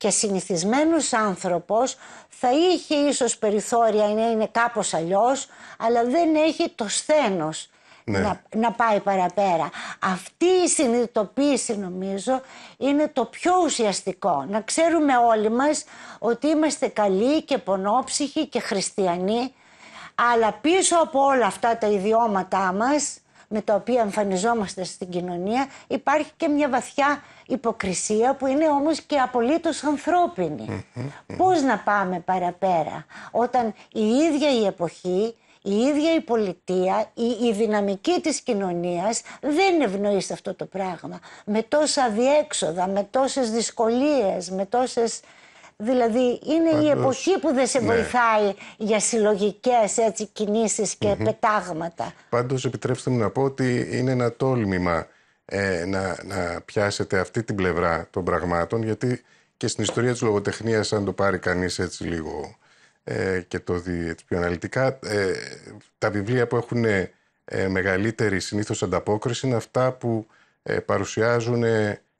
και συνηθισμένος άνθρωπος θα είχε ίσως περιθώρια να είναι κάπως αλλιώς, αλλά δεν έχει το σθένος ναι. να, να πάει παραπέρα. Αυτή η συνειδητοποίηση νομίζω είναι το πιο ουσιαστικό. Να ξέρουμε όλοι μας ότι είμαστε καλοί και πονόψυχοι και χριστιανοί, αλλά πίσω από όλα αυτά τα ιδιώματά μας με τα οποία εμφανιζόμαστε στην κοινωνία υπάρχει και μια βαθιά υποκρισία που είναι όμως και απολύτως ανθρώπινη. Πώς να πάμε παραπέρα όταν η ίδια η εποχή η ίδια η πολιτεία, η, η δυναμική της κοινωνίας δεν ευνοεί σε αυτό το πράγμα. Με τόσα διέξοδα, με τόσες δυσκολίες, με τόσες Δηλαδή είναι η εποχή που δεν σε ναι. βοηθάει για συλλογικές έτσι, κινήσεις και πετάγματα. Πάντως επιτρέψτε μου να πω ότι είναι ένα τόλμημα ε, να, πιάσετε αυτή την πλευρά των πραγμάτων γιατί και στην ιστορία της λογοτεχνίας αν το πάρει κανείς έτσι λίγο ε, και το δει πιο αναλυτικά ε, τα βιβλία που έχουν μεγαλύτερη συνήθως ανταπόκριση είναι αυτά που παρουσιάζουν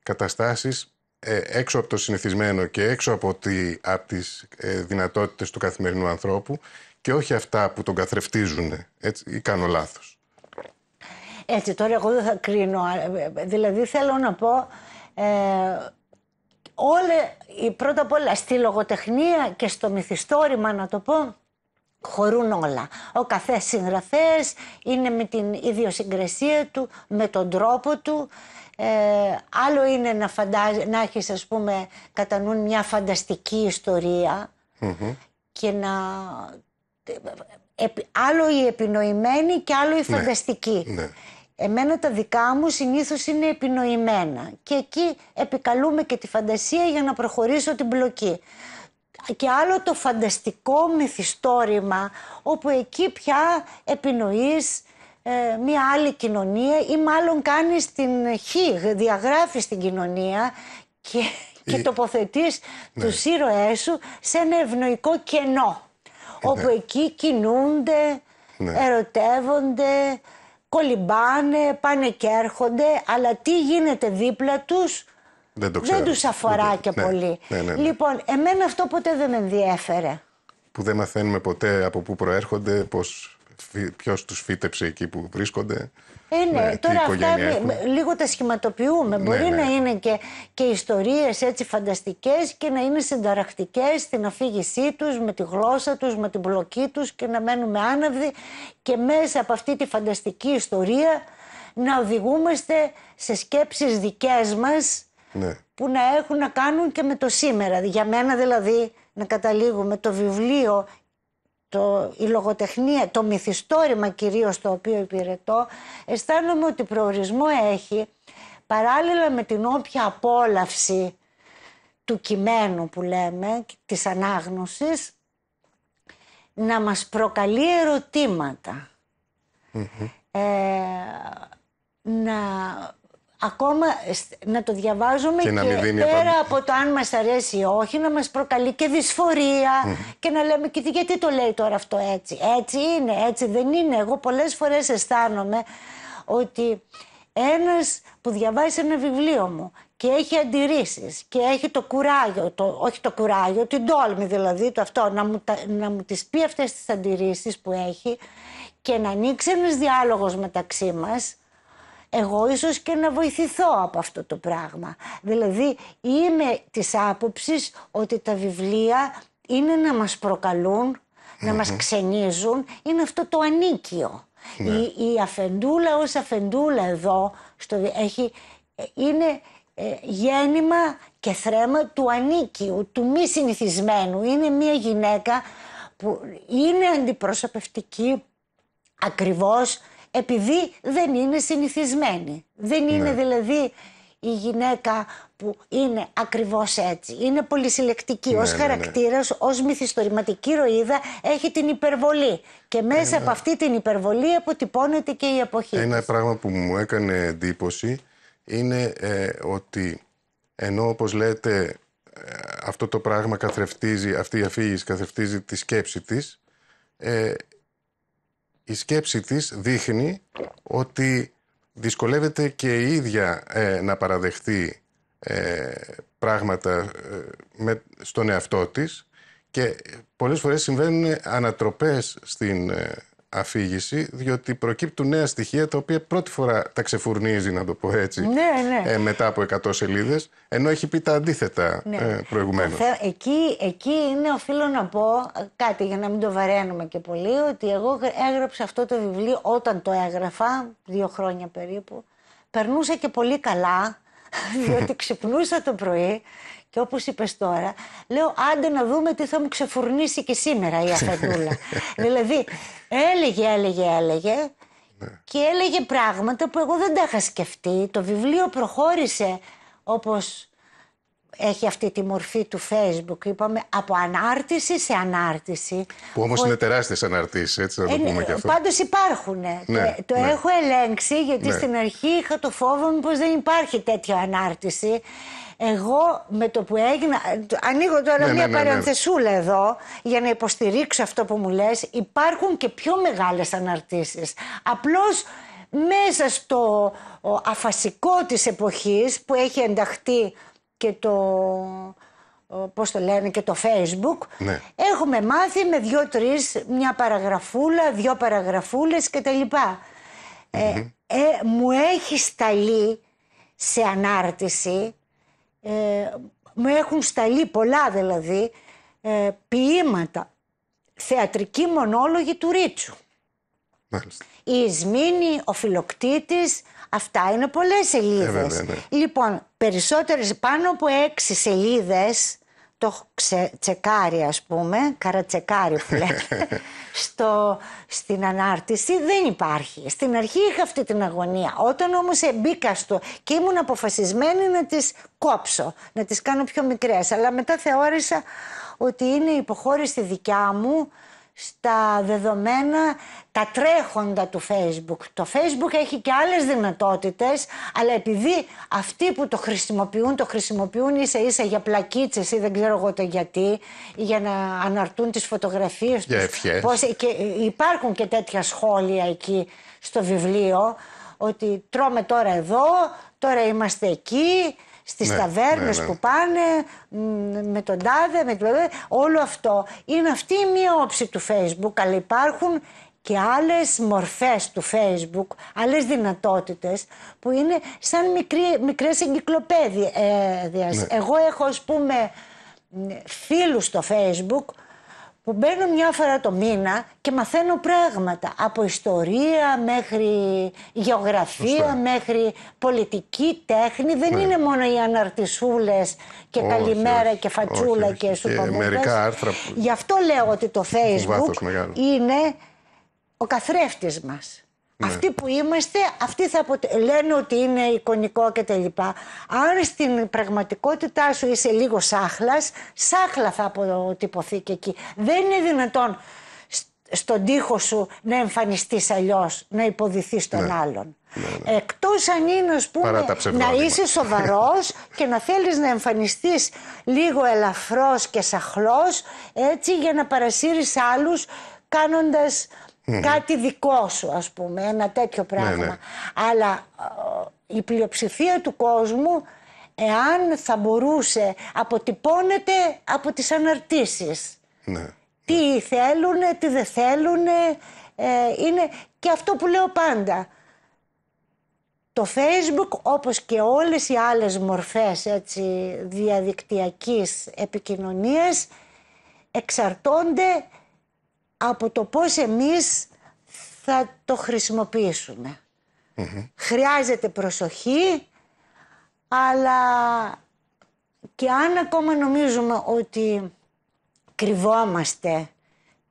καταστάσεις ε, έξω από το συνηθισμένο και έξω από, τη, από τις ε, δυνατότητες του καθημερινού ανθρώπου και όχι αυτά που τον καθρεφτίζουν, έτσι, ή κάνω λάθος. Έτσι, τώρα εγώ δεν θα κρίνω, ε, δηλαδή θέλω να πω, ε, όλε, πρώτα απ' όλα στη λογοτεχνία και στο μυθιστόρημα να το πω, χωρούν όλα. Ο καθές συγγραφέας είναι με την ιδιοσυγκρασία του, με τον τρόπο του, ε, άλλο είναι να, φαντάζ, να έχεις ας πούμε κατά νου μια φανταστική και να... άλλο η επινοημένη και άλλο η ναι. φανταστική. Ναι. Εμένα τα δικά μου συνήθως είναι επινοημένα και εκεί επικαλούμε και τη φαντασία για να προχωρήσω την μπλοκή. Και άλλο το φανταστικό μυθιστόρημα όπου εκεί πια επινοείς ε, μία άλλη κοινωνία ή μάλλον κάνεις την χ, διαγράφεις την κοινωνία και, και η... τοποθετείς ναι. τους ήρωές σου σε ένα ευνοϊκό κενό όπου ναι. εκεί κινούνται, ναι. ερωτεύονται, κολυμπάνε, πάνε και έρχονται αλλά τι γίνεται δίπλα τους δεν, το δεν τους αφορά και πολύ. Λοιπόν, εμένα αυτό ποτέ δεν με ενδιέφερε. Που δεν μαθαίνουμε ποτέ από πού προέρχονται, πώς ποιος τους φύτεψε εκεί που βρίσκονται. Ε, ναι, ναι τώρα αυτά λίγο τα σχηματοποιούμε. Ναι, Μπορεί ναι. να είναι και, και ιστορίες έτσι φανταστικές και να είναι συνταρακτικές στην αφήγησή τους, με τη γλώσσα τους, με την πλοκή τους και να μένουμε άναυδοι και μέσα από αυτή τη φανταστική ιστορία να οδηγούμαστε σε σκέψεις δικές μας ναι. που να έχουν να κάνουν και με το σήμερα. Για μένα δηλαδή να καταλήγουμε το βιβλίο το, η λογοτεχνία, το μυθιστόρημα κυρίως το οποίο υπηρετώ, αισθάνομαι ότι προορισμό έχει παράλληλα με την όποια απόλαυση του κειμένου που λέμε, της ανάγνωσης, να μας προκαλεί ε, να ακόμα να το διαβάζουμε και, πέρα από το αν μας αρέσει ή όχι να μας προκαλεί και δυσφορία και να λέμε και γιατί το λέει τώρα αυτό έτσι. Έτσι είναι, έτσι δεν είναι. Εγώ πολλές φορές αισθάνομαι ότι ένας που διαβάζει ένα βιβλίο μου και έχει αντιρρήσεις και έχει το κουράγιο, το, όχι το κουράγιο, την τόλμη δηλαδή, το αυτό, να μου, να μου τις πει αυτές τις αντιρρήσεις που έχει και να ανοίξει ένας διάλογος μεταξύ μας εγώ ίσως και να βοηθηθώ από αυτό το πράγμα. Δηλαδή είμαι της άποψης ότι τα βιβλία είναι να μας προκαλουν να μας ξενίζουν, είναι αυτό το ανίκιο. Ναι. Η, αφεντούλα ως αφεντούλα εδώ στο, έχει, ε, είναι ε, γέννημα και θρέμα του ανίκιου, του μη συνηθισμένου. Είναι μια γυναίκα που είναι αντιπροσωπευτική ακριβώς επειδή δεν είναι συνηθισμένη. Δεν είναι ναι. δηλαδή η γυναίκα που είναι ακριβώς έτσι. Είναι πολυσυλλεκτική. Ναι, ως ναι, ναι. χαρακτήρας, ως μυθιστορηματική ροήδα, έχει την υπερβολή. Και μέσα από αυτή την υπερβολή αποτυπώνεται και η εποχή. Ένα πράγμα που μου έκανε εντύπωση είναι ε, ότι ενώ όπως λέτε ε, αυτό το πράγμα καθρεφτίζει, αυτή η αφήγηση καθρεφτίζει τη σκέψη της, ε, η σκέψη της δείχνει ότι δυσκολεύεται και η ίδια ε, να παραδεχτεί ε, πράγματα ε, με, στον εαυτό της και πολλές φορές συμβαίνουν ανατροπές στην αφήγηση, διότι προκύπτουν νέα στοιχεία τα οποία πρώτη φορά τα ξεφουρνίζει, να το πω έτσι, ναι, ναι. Ε, μετά από 100 σελίδες, ενώ έχει πει τα αντίθετα ναι. Ε, προηγουμένως. Εκεί, εκεί είναι, οφείλω να πω κάτι για να μην το βαραίνουμε και πολύ, ότι εγώ έγραψα αυτό το βιβλίο όταν το έγραφα, δύο χρόνια περίπου. Περνούσα και πολύ καλά, διότι ξυπνούσα το πρωί και όπως είπες τώρα, λέω άντε να δούμε τι θα μου ξεφουρνήσει και σήμερα η αφεντούλα. δηλαδή, έλεγε, έλεγε, έλεγε. Ναι. Και έλεγε πράγματα που εγώ δεν τα είχα σκεφτεί. Το βιβλίο προχώρησε όπως έχει αυτή τη μορφή του Facebook, είπαμε, από ανάρτηση σε ανάρτηση. Που όμως είναι τεράστιες αναρτήσεις, έτσι να το ε, ναι, πούμε και αυτό. Πάντως υπάρχουν. Ναι, το έχω ελέγξει, γιατί στην αρχή είχα το φόβο μου πως δεν υπάρχει τέτοια ανάρτηση. Εγώ με το που έγινα. Ανοίγω τώρα μια ναι, ναι, ναι, ναι. παρενθεσούλα εδώ για να υποστηρίξω αυτό που μου λες. Υπάρχουν και πιο μεγάλες αναρτήσεις. Απλώς μέσα στο αφασικό της εποχής που έχει ενταχθεί και το πώς το λένε και το facebook έχουμε μάθει με δυο-τρεις μια παραγραφούλα, δυο παραγραφούλες και ε, ε, μου έχει σταλεί σε ανάρτηση ε, μου έχουν σταλεί πολλά δηλαδή ε, ποίηματα, θεατρική μονόλογη του Ρίτσου. Η Ισμήνη, ο Φιλοκτήτης, αυτά είναι πολλές ε, σελίδες. Ναι. Λοιπόν, περισσότερες, πάνω από έξι σελίδες το έχω ας πούμε, καρατσεκάρι που λέτε, στο, στην ανάρτηση δεν υπάρχει. Στην αρχή είχα αυτή την αγωνία. Όταν όμως μπήκα στο και ήμουν αποφασισμένη να τις κόψω, να τις κάνω πιο μικρές. Αλλά μετά θεώρησα ότι είναι υποχώρηση δικιά μου στα δεδομένα τα τρέχοντα του Facebook. Το Facebook έχει και άλλες δυνατότητες, αλλά επειδή αυτοί που το χρησιμοποιούν, το χρησιμοποιούν ίσα ίσα για πλακίτσες ή δεν ξέρω εγώ το γιατί, για να αναρτούν τις φωτογραφίες τους. Πώς, και υπάρχουν και τέτοια σχόλια εκεί στο βιβλίο, ότι τρώμε τώρα εδώ, τώρα είμαστε εκεί, στις ναι, ταβέρνες ναι, ναι. που πάνε, με τον τάδε, με τον Όλο αυτό είναι αυτή η μία όψη του Facebook. Αλλά υπάρχουν και άλλες μορφές του Facebook, άλλες δυνατότητες που είναι σαν μικρή, μικρές εγκυκλοπαίδειες. Ναι. Εγώ έχω ας πούμε φίλους στο Facebook που μπαίνω μια φορά το μήνα και μαθαίνω πράγματα. Από ιστορία μέχρι γεωγραφία, μέχρι πολιτική τέχνη. Δεν ναι. είναι μόνο οι αναρτησούλες και καλημέρα και φατσούλα και σουπαμούδες. Μερικά άρθρα Γι' αυτό λέω ότι το Facebook είναι ο καθρέφτης μας. Ναι. Αυτοί που είμαστε, αυτοί θα αποτε... λένε ότι είναι εικονικό κτλ. Αν στην πραγματικότητά σου είσαι λίγο σάχλας, σάχλα θα αποτυπωθεί και εκεί. Δεν είναι δυνατόν στον τοίχο σου να εμφανιστείς αλλιώς, να υποδηθείς τον ναι. άλλον. Ναι, ναι, Εκτός αν είναι ας πούμε, να είσαι σοβαρός και να θέλεις να εμφανιστείς λίγο ελαφρός και σαχλός έτσι για να παρασύρεις άλλους κάνοντας Κάτι δικό σου, ας πούμε, ένα τέτοιο ναι, πράγμα. Ναι. Αλλά ε, η πλειοψηφία του κόσμου, εάν θα μπορούσε, αποτυπώνεται από τις αναρτήσεις. Ναι. Τι ναι. θέλουν, τι δεν θέλουν, ε, είναι και αυτό που λέω πάντα. Το Facebook, όπως και όλες οι άλλες μορφές έτσι, διαδικτυακής επικοινωνίας, εξαρτώνται από το πώς εμείς θα το χρησιμοποιήσουμε. Χρειάζεται προσοχή, αλλά και αν ακόμα νομίζουμε ότι κρυβόμαστε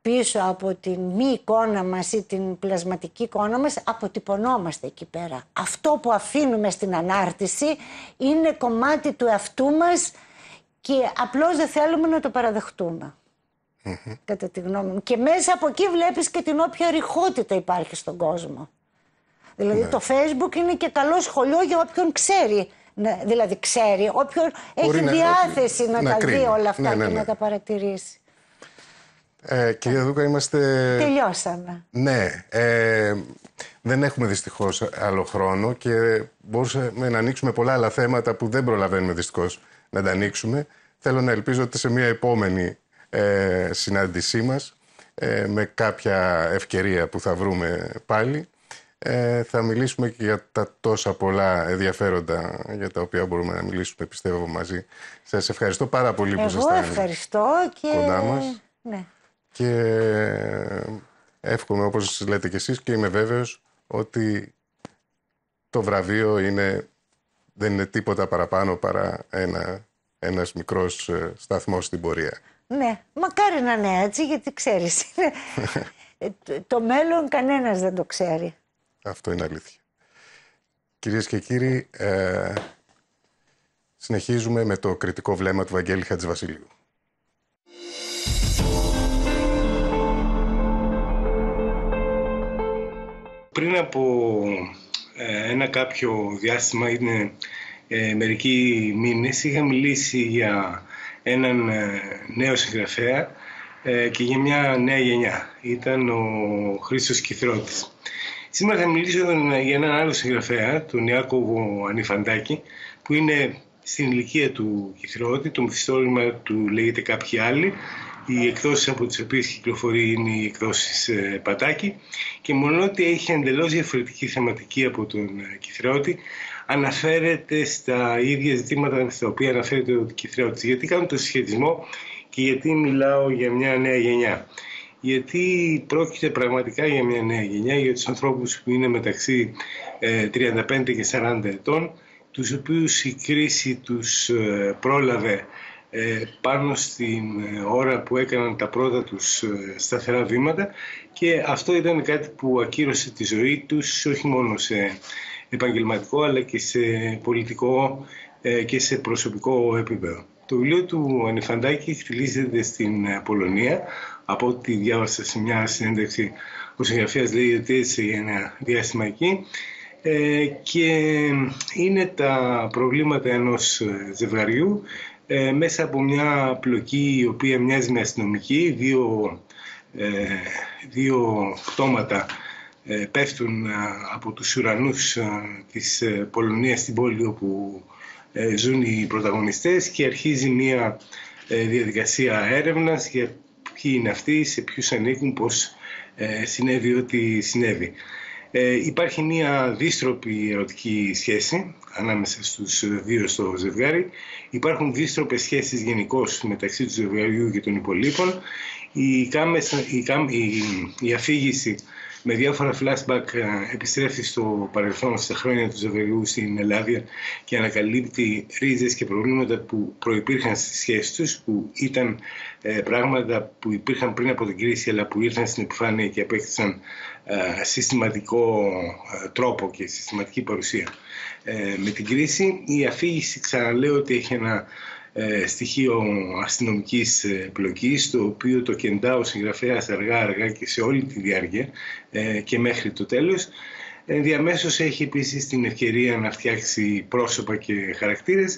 πίσω από την μη εικόνα μας ή την πλασματική εικόνα μας, αποτυπωνόμαστε εκεί πέρα. Αυτό που αφήνουμε στην ανάρτηση είναι κομμάτι του εαυτού μας και απλώς δεν θέλουμε να το παραδεχτούμε. Κατά τη γνώμη μου. Και μέσα από εκεί βλέπεις και την όποια ρηχότητα υπάρχει στον κόσμο. Δηλαδή ναι. το Facebook είναι και καλό σχολείο για όποιον ξέρει. Ναι, δηλαδή ξέρει, όποιον έχει διάθεση να, τα δει όλα αυτά ναι, ναι και να ναι. τα παρατηρήσει. Ε, κυρία Δούκα, είμαστε... Τελειώσαμε. Ναι. Ε, δεν έχουμε δυστυχώς άλλο χρόνο και μπορούσαμε να ανοίξουμε πολλά άλλα θέματα που δεν προλαβαίνουμε δυστυχώς να τα ανοίξουμε. Θέλω να ελπίζω ότι σε μια επόμενη ε, συνάντησή μας ε, με κάποια ευκαιρία που θα βρούμε πάλι. Ε, θα μιλήσουμε και για τα τόσα πολλά ενδιαφέροντα για τα οποία μπορούμε να μιλήσουμε, πιστεύω, μαζί. Σας ευχαριστώ πάρα πολύ που ήσασταν ευχαριστώ και... κοντά μας. Ναι. Και εύχομαι, όπως λέτε κι εσείς, και είμαι βέβαιος ότι το βραβείο είναι, δεν είναι τίποτα παραπάνω παρά ένα, ένας μικρός ε, σταθμός στην πορεία. Ναι, μακάρι να είναι έτσι, γιατί ξέρεις. Ε, το μέλλον κανένας δεν το ξέρει. Αυτό είναι αλήθεια. Κυρίες και κύριοι, ε, συνεχίζουμε με το κριτικό βλέμμα του Βαγγέλη Χατζηβασίλειου. Πριν από ε, ένα κάποιο διάστημα, είναι μερικοί μήνες, είχα μιλήσει για έναν ε, νέο συγγραφέα ε, και για μια νέα γενιά. Ήταν ο Χρήστος Κιθρώτης. Σήμερα θα μιλήσω για έναν άλλο συγγραφέα, τον Ιάκωβο Ανιφαντάκη, που είναι στην ηλικία του Κιθρώτη, το μυθιστόρημα του λέγεται κάποιοι άλλοι, οι εκδόσεις από τις οποίες κυκλοφορεί είναι οι εκδόσεις ε, Πατάκη και μόνο ότι έχει εντελώς διαφορετική θεματική από τον Κιθρώτη, αναφέρεται στα ίδια ζητήματα στα οποία αναφέρεται ο κυθρέο Γιατί κάνω το συσχετισμό και γιατί μιλάω για μια νέα γενιά. Γιατί πρόκειται πραγματικά για μια νέα γενιά, για τους ανθρώπους που είναι μεταξύ 35 ε, και 40 ετών, τους οποίους η κρίση τους ε, πρόλαβε ε, πάνω στην ώρα που έκαναν τα πρώτα τους σταθερά βήματα και αυτό ήταν κάτι που ακύρωσε τη ζωή τους όχι μόνο σε επαγγελματικό αλλά και σε πολιτικό ε, και σε προσωπικό επίπεδο. Το βιβλίο του Ανεφαντάκη χρυλίζεται στην ε, Πολωνία. Από ό,τι διάβασα σε μια συνέντευξη, ο συγγραφέα λέει ότι έτσι για διάστημα ε, και είναι τα προβλήματα ενός ζευγαριού μέσα από μια πλοκή η οποία μοιάζει με αστυνομική, δύο, δύο πτώματα ε, πέφτουν ε, από τους ουρανούς ε, της Πολωνίας στην πόλη όπου ζουν οι πρωταγωνιστές και αρχίζει μια διαδικασία έρευνας για ποιοι είναι αυτοί, σε ποιους ανήκουν, πώς συνέβη ό,τι συνέβη. Υπάρχει μια δύστροπη ερωτική σχέση ανάμεσα στους δύο στο ζευγάρι. Υπάρχουν δίστροπες σχέσεις γενικώ μεταξύ του ζευγαριού και των υπολείπων. Η, η αφήγηση με διάφορα flashback ε, επιστρέφει στο παρελθόν στα χρόνια του Ζεβεριού στην Ελλάδα και ανακαλύπτει ρίζες και προβλήματα που προϋπήρχαν στις σχέσεις τους που ήταν ε, πράγματα που υπήρχαν πριν από την κρίση αλλά που ήρθαν στην επιφάνεια και απέκτησαν ε, συστηματικό τρόπο και συστηματική παρουσία. με την κρίση η αφήγηση ξαναλέω ότι έχει ένα ε, στοιχείο αστυνομικής πλοκή, το οποίο το κεντά ο συγγραφέας αργά αργά και σε όλη τη διάρκεια ε, και μέχρι το τέλος. Διαμέσως έχει επίσης την ευκαιρία να φτιάξει πρόσωπα και χαρακτήρες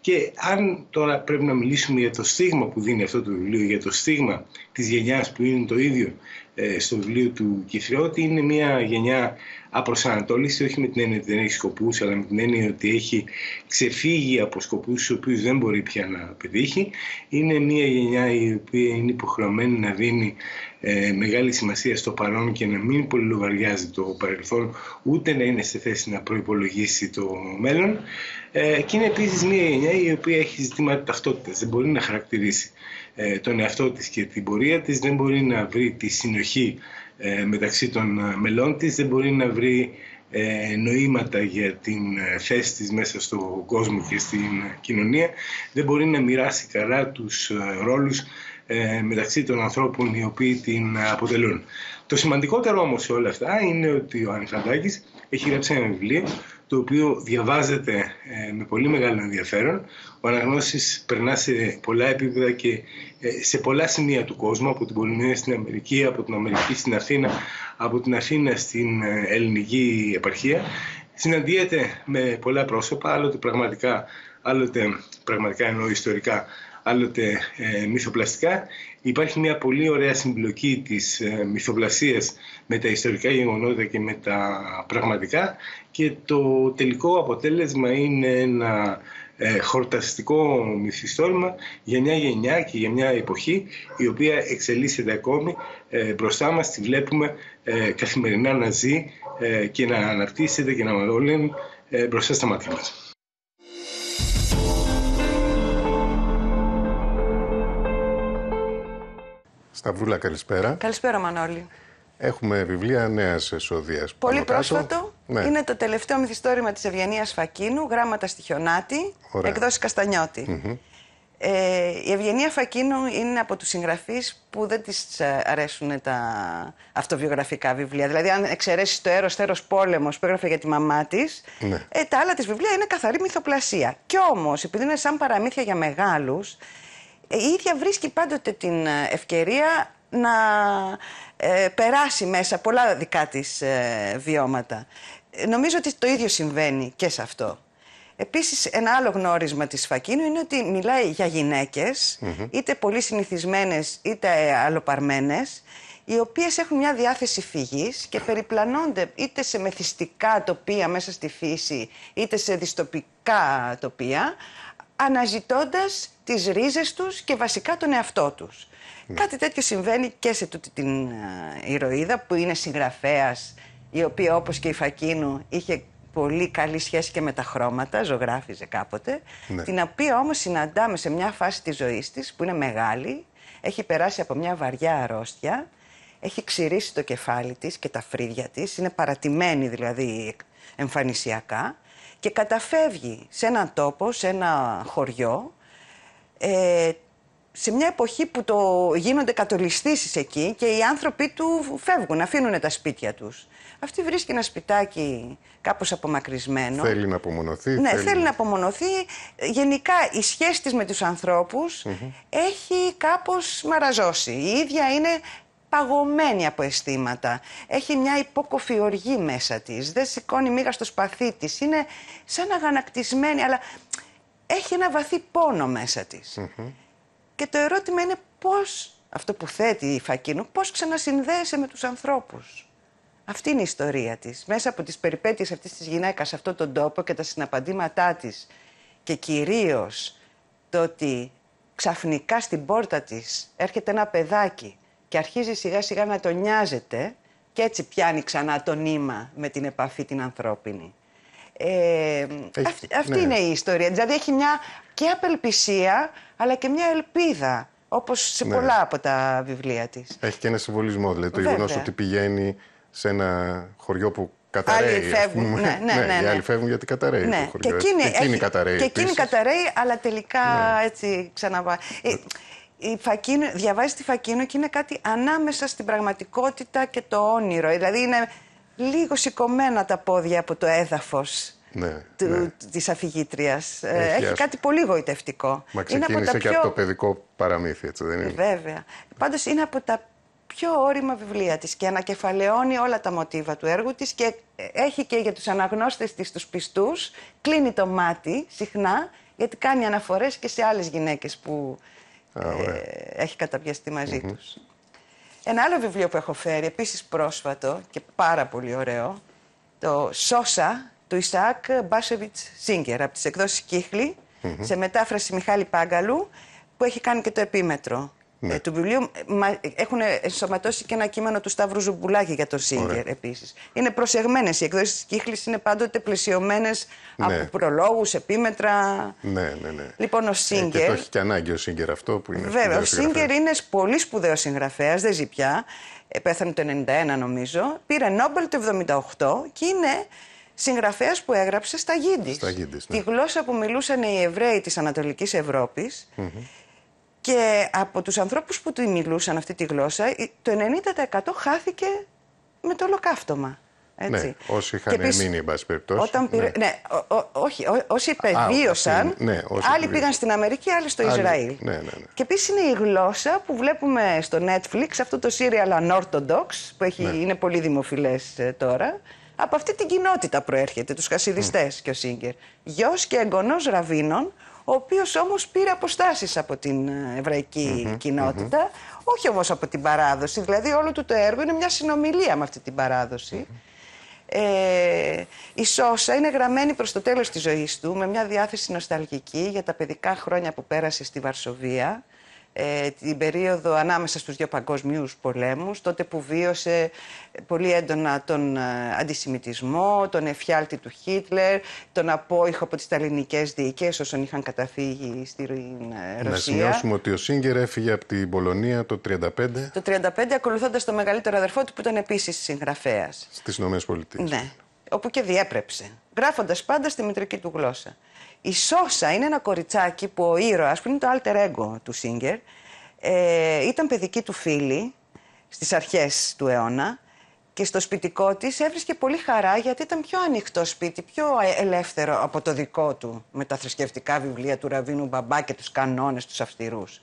και αν τώρα πρέπει να μιλήσουμε για το στίγμα που δίνει αυτό το βιβλίο, για το στίγμα της γενιάς που είναι το ίδιο ε, στο βιβλίο του Κηθριώτη, είναι μια γενιά απροσανατόληση, όχι με την έννοια ότι δεν έχει σκοπούς, αλλά με την έννοια ότι έχει ξεφύγει από σκοπούς του οποίους δεν μπορεί πια να πετύχει. Είναι μια γενιά η οποία είναι υποχρεωμένη να δίνει ε, μεγάλη σημασία στο παρόν και να μην πολυλογαριάζει το παρελθόν, ούτε να είναι σε θέση να προπολογίσει το μέλλον. Ε, και είναι επίσης μια γενιά η οποία έχει ζητήματα ταυτότητας. Δεν μπορεί να χαρακτηρίσει ε, τον εαυτό της και την πορεία της, δεν μπορεί να βρει τη συνοχή ε, μεταξύ των ε, μελών της, δεν μπορεί να βρει ε, νοήματα για την θέση της μέσα στον κόσμο και στην κοινωνία, δεν μπορεί να μοιράσει καλά τους ρόλους μεταξύ των ανθρώπων οι οποίοι την αποτελούν. Το σημαντικότερο όμως σε όλα αυτά είναι ότι ο Ανιφαντάκης έχει γράψει ένα βιβλίο το οποίο διαβάζεται ε, με πολύ μεγάλο ενδιαφέρον. Ο Αναγνώσης περνά σε πολλά επίπεδα και ε, σε πολλά σημεία του κόσμου, από την Πολωνία στην Αμερική, από την Αμερική στην Αθήνα, από την Αθήνα στην ε, ελληνική επαρχία. Συναντιέται με πολλά πρόσωπα, άλλοτε πραγματικά, άλλοτε πραγματικά εννοώ ιστορικά, άλλοτε μυθοπλαστικά Υπάρχει μια πολύ ωραία συμπλοκή της ε, μυθοπλασίας με τα ιστορικά γεγονότα και με τα πραγματικά και το τελικό αποτέλεσμα είναι ένα ε, χορταστικό μυθιστόρημα για μια γενιά και για μια εποχή η οποία εξελίσσεται ακόμη ε, μπροστά μας, τη βλέπουμε καθημερινά να ζει και να αναπτύσσεται και να μαγωλένει μπροστά στα μάτια μας. Σταυρούλα, καλησπέρα. Καλησπέρα, Μανώλη. Έχουμε βιβλία νέας εσοδεία. Πολύ πρόσφατο. Ναι. Είναι το τελευταίο μυθιστόρημα της Ευγενίας Φακίνου, γράμματα στη Χιονάτη, εκδόση Καστανιώτη. ε, η Ευγενία Φακίνου είναι από τους συγγραφείς που δεν της ε, αρέσουν τα αυτοβιογραφικά βιβλία. Δηλαδή, αν εξαιρέσεις το έρος θέρος πόλεμος που έγραφε για τη μαμά της, ναι. ε, τα άλλα της βιβλία είναι καθαρή μυθοπλασία. Κι όμως, επειδή είναι σαν παραμύθια για μεγάλους, η ίδια βρίσκει πάντοτε την ε, ευκαιρία να ε, περάσει μέσα πολλά δικά της ε, βιώματα. Νομίζω ότι το ίδιο συμβαίνει και σε αυτό. Επίσης, ένα άλλο γνώρισμα της Φακίνου είναι ότι μιλάει για γυναικες είτε πολύ συνηθισμένες είτε αλλοπαρμένες, οι οποίες έχουν μια διάθεση φυγής και περιπλανώνται είτε σε μεθυστικά τοπία μέσα στη φύση, είτε σε διστοπικά τοπία, αναζητώντας τις ρίζες τους και βασικά τον εαυτό τους. Ναι. Κάτι τέτοιο συμβαίνει και σε τούτη την ε, ηρωίδα που είναι συγγραφέας η οποία όπως και η Φακίνου είχε πολύ καλή σχέση και με τα χρώματα, ζωγράφιζε κάποτε, ναι. την οποία όμως συναντάμε σε μια φάση της ζωής της που είναι μεγάλη, έχει περάσει από μια βαριά αρρώστια, έχει ξηρίσει το κεφάλι της και τα φρύδια της, είναι παρατημένη δηλαδή εμφανισιακά και καταφεύγει σε έναν τόπο, σε ένα χωριό, ε, σε μια εποχή που το γίνονται κατολιστήσεις εκεί και οι άνθρωποι του φεύγουν, αφήνουν τα σπίτια τους. Αυτή βρίσκει ένα σπιτάκι κάπως απομακρυσμένο. Θέλει να απομονωθεί. Ναι, θέλει, να απομονωθεί. Γενικά η σχέση της με τους ανθρωπους έχει κάπως μαραζώσει. Η ίδια είναι παγωμένη από αισθήματα. Έχει μια υπόκοφη οργή μέσα της. Δεν σηκώνει μίγα στο σπαθί της. Είναι σαν αγανακτισμένη, αλλά έχει ένα βαθύ πόνο μέσα της. Και το ερώτημα είναι πώς, αυτό που θέτει η Φακίνο πώς ξανασυνδέεσαι με τους ανθρώπους. Αυτή είναι η ιστορία της. Μέσα από τις περιπέτειες αυτής της γυναίκας σε αυτόν τον τόπο και τα συναπαντήματά της και κυρίως το ότι ξαφνικά στην πόρτα της έρχεται ένα παιδάκι και αρχίζει σιγά σιγά να τον νοιάζεται και έτσι πιάνει ξανά το νήμα με την επαφή την ανθρώπινη. Ε, αυτή ναι. είναι η ιστορία. Δηλαδή έχει μια και απελπισία, αλλά και μια ελπίδα. Όπως σε ναι. πολλά από τα βιβλία της. Έχει και ένα συμβολισμό. Δηλαδή το γεγονός ότι πηγαίνει σε ένα χωριό που καταραίει. Άλλοι φεύγουν. Ναι, ναι, ναι, ναι, Οι ναι. άλλοι φεύγουν γιατί καταραίει. Ναι. Το χωριό. Και εκείνη, εκείνη έχει, καταραίει. Και εκείνη καταραίει, αλλά τελικά ναι. έτσι ξαναπάει. Ε, η φακίνο, διαβάζεις τη Φακίνο και είναι κάτι ανάμεσα στην πραγματικότητα και το όνειρο. Δηλαδή είναι λίγο σηκωμένα τα πόδια από το έδαφος ναι, του, ναι. της αφηγήτριας. Ε, έχει, κάτι πολύ γοητευτικό. Μα ξεκίνησε είναι από τα και πιο... από το παιδικό παραμύθι, έτσι δεν είναι. Βέβαια. Πάντως είναι από τα πιο όρημα βιβλία της και ανακεφαλαιώνει όλα τα μοτίβα του έργου της και έχει και για τους αναγνώστες της τους πιστούς, κλείνει το μάτι συχνά γιατί κάνει αναφορές και σε άλλες γυναίκες που ε, έχει καταπιαστεί μαζί τους. Ένα άλλο βιβλίο που έχω φέρει, επίσης πρόσφατο και πάρα πολύ ωραίο, το «Σόσα» του Ισάκ Μπάσεβιτς Σίγκερ, από τις εκδόσεις Κύχλη, σε μετάφραση Μιχάλη Πάγκαλου, που έχει κάνει και το επίμετρο ναι. Ε, του βιβλίου ε, έχουν ενσωματώσει και ένα κείμενο του Σταύρου Ζουμπουλάκη για το Σίγκερ επίσης. Είναι προσεγμένες οι εκδόσεις της κύκλης, είναι πάντοτε πλαισιωμένες ναι. από προλόγους, επίμετρα. Ναι, ναι, ναι. Λοιπόν, ο Σίγκερ. και το έχει και ανάγκη ο Σίγκερ αυτό που είναι. Βέβαια, ο Σίγκερ είναι πολύ σπουδαίος συγγραφέας, δεν ζει πια. Ε, πέθανε το 91 νομίζω. Πήρε Νόμπελ το 78 και είναι συγγραφέας που έγραψε στα Γίντι. ναι. Τη γλώσσα που μιλούσαν οι Εβραίοι της Ανατολικής Ευρώπης. Και από τους ανθρώπους που του μιλούσαν αυτή τη γλώσσα, το 90% χάθηκε με το ολοκαύτωμα. Ναι, έτσι. Ναι, όσοι είχαν μείνει, εν πάση περιπτώσει. Όταν πήρε, ναι. ναι ό, ό, όχι, ό, όσοι πεδίωσαν, ναι, άλλοι πήγαν στην Αμερική, άλλοι στο άλλοι, Ισραήλ. Ναι, ναι, ναι. Και επίσης είναι η γλώσσα που βλέπουμε στο Netflix, αυτό το serial Unorthodox, που έχει, ναι. είναι πολύ δημοφιλές ε, τώρα. Από αυτή την κοινότητα προέρχεται, τους χασιδιστές mm. και ο Σίγκερ. Γιος και εγγονός ραβίνων, ο οποίος όμως πήρε αποστάσεις από την ε, εβραϊκή κοινότητα, όχι όμως από την παράδοση, δηλαδή όλο του το έργο είναι μια συνομιλία με αυτή την παράδοση. ε, η Σόσα είναι γραμμένη προς το τέλος της ζωής του με μια διάθεση νοσταλγική για τα παιδικά χρόνια που πέρασε στη Βαρσοβία ε, την περίοδο ανάμεσα στους δύο παγκόσμιους πολέμους, τότε που βίωσε πολύ έντονα τον ε, αντισημιτισμό, τον εφιάλτη του Χίτλερ, τον απόϊχο από τις ταλινικές διοικές όσων είχαν καταφύγει στη ε, Ρωσία. Να σημειώσουμε ότι ο Σίγκερ έφυγε από την Πολωνία το 1935. Το 1935 ακολουθώντας το μεγαλύτερο αδερφό του που ήταν επίσης συγγραφέας. Στις Ηνωμένες Πολιτείες. Ναι, όπου και διέπρεψε, γράφοντας πάντα στη μητρική του γλώσσα. Η Σόσα είναι ένα κοριτσάκι που ο ήρωας, που είναι το alter ego του Σίγκερ, ε, ήταν παιδική του φίλη στις αρχές του αιώνα και στο σπιτικό της έβρισκε πολύ χαρά γιατί ήταν πιο ανοιχτό σπίτι, πιο ελεύθερο από το δικό του με τα θρησκευτικά βιβλία του Ραβίνου Μπαμπά και τους κανόνες τους αυστηρούς.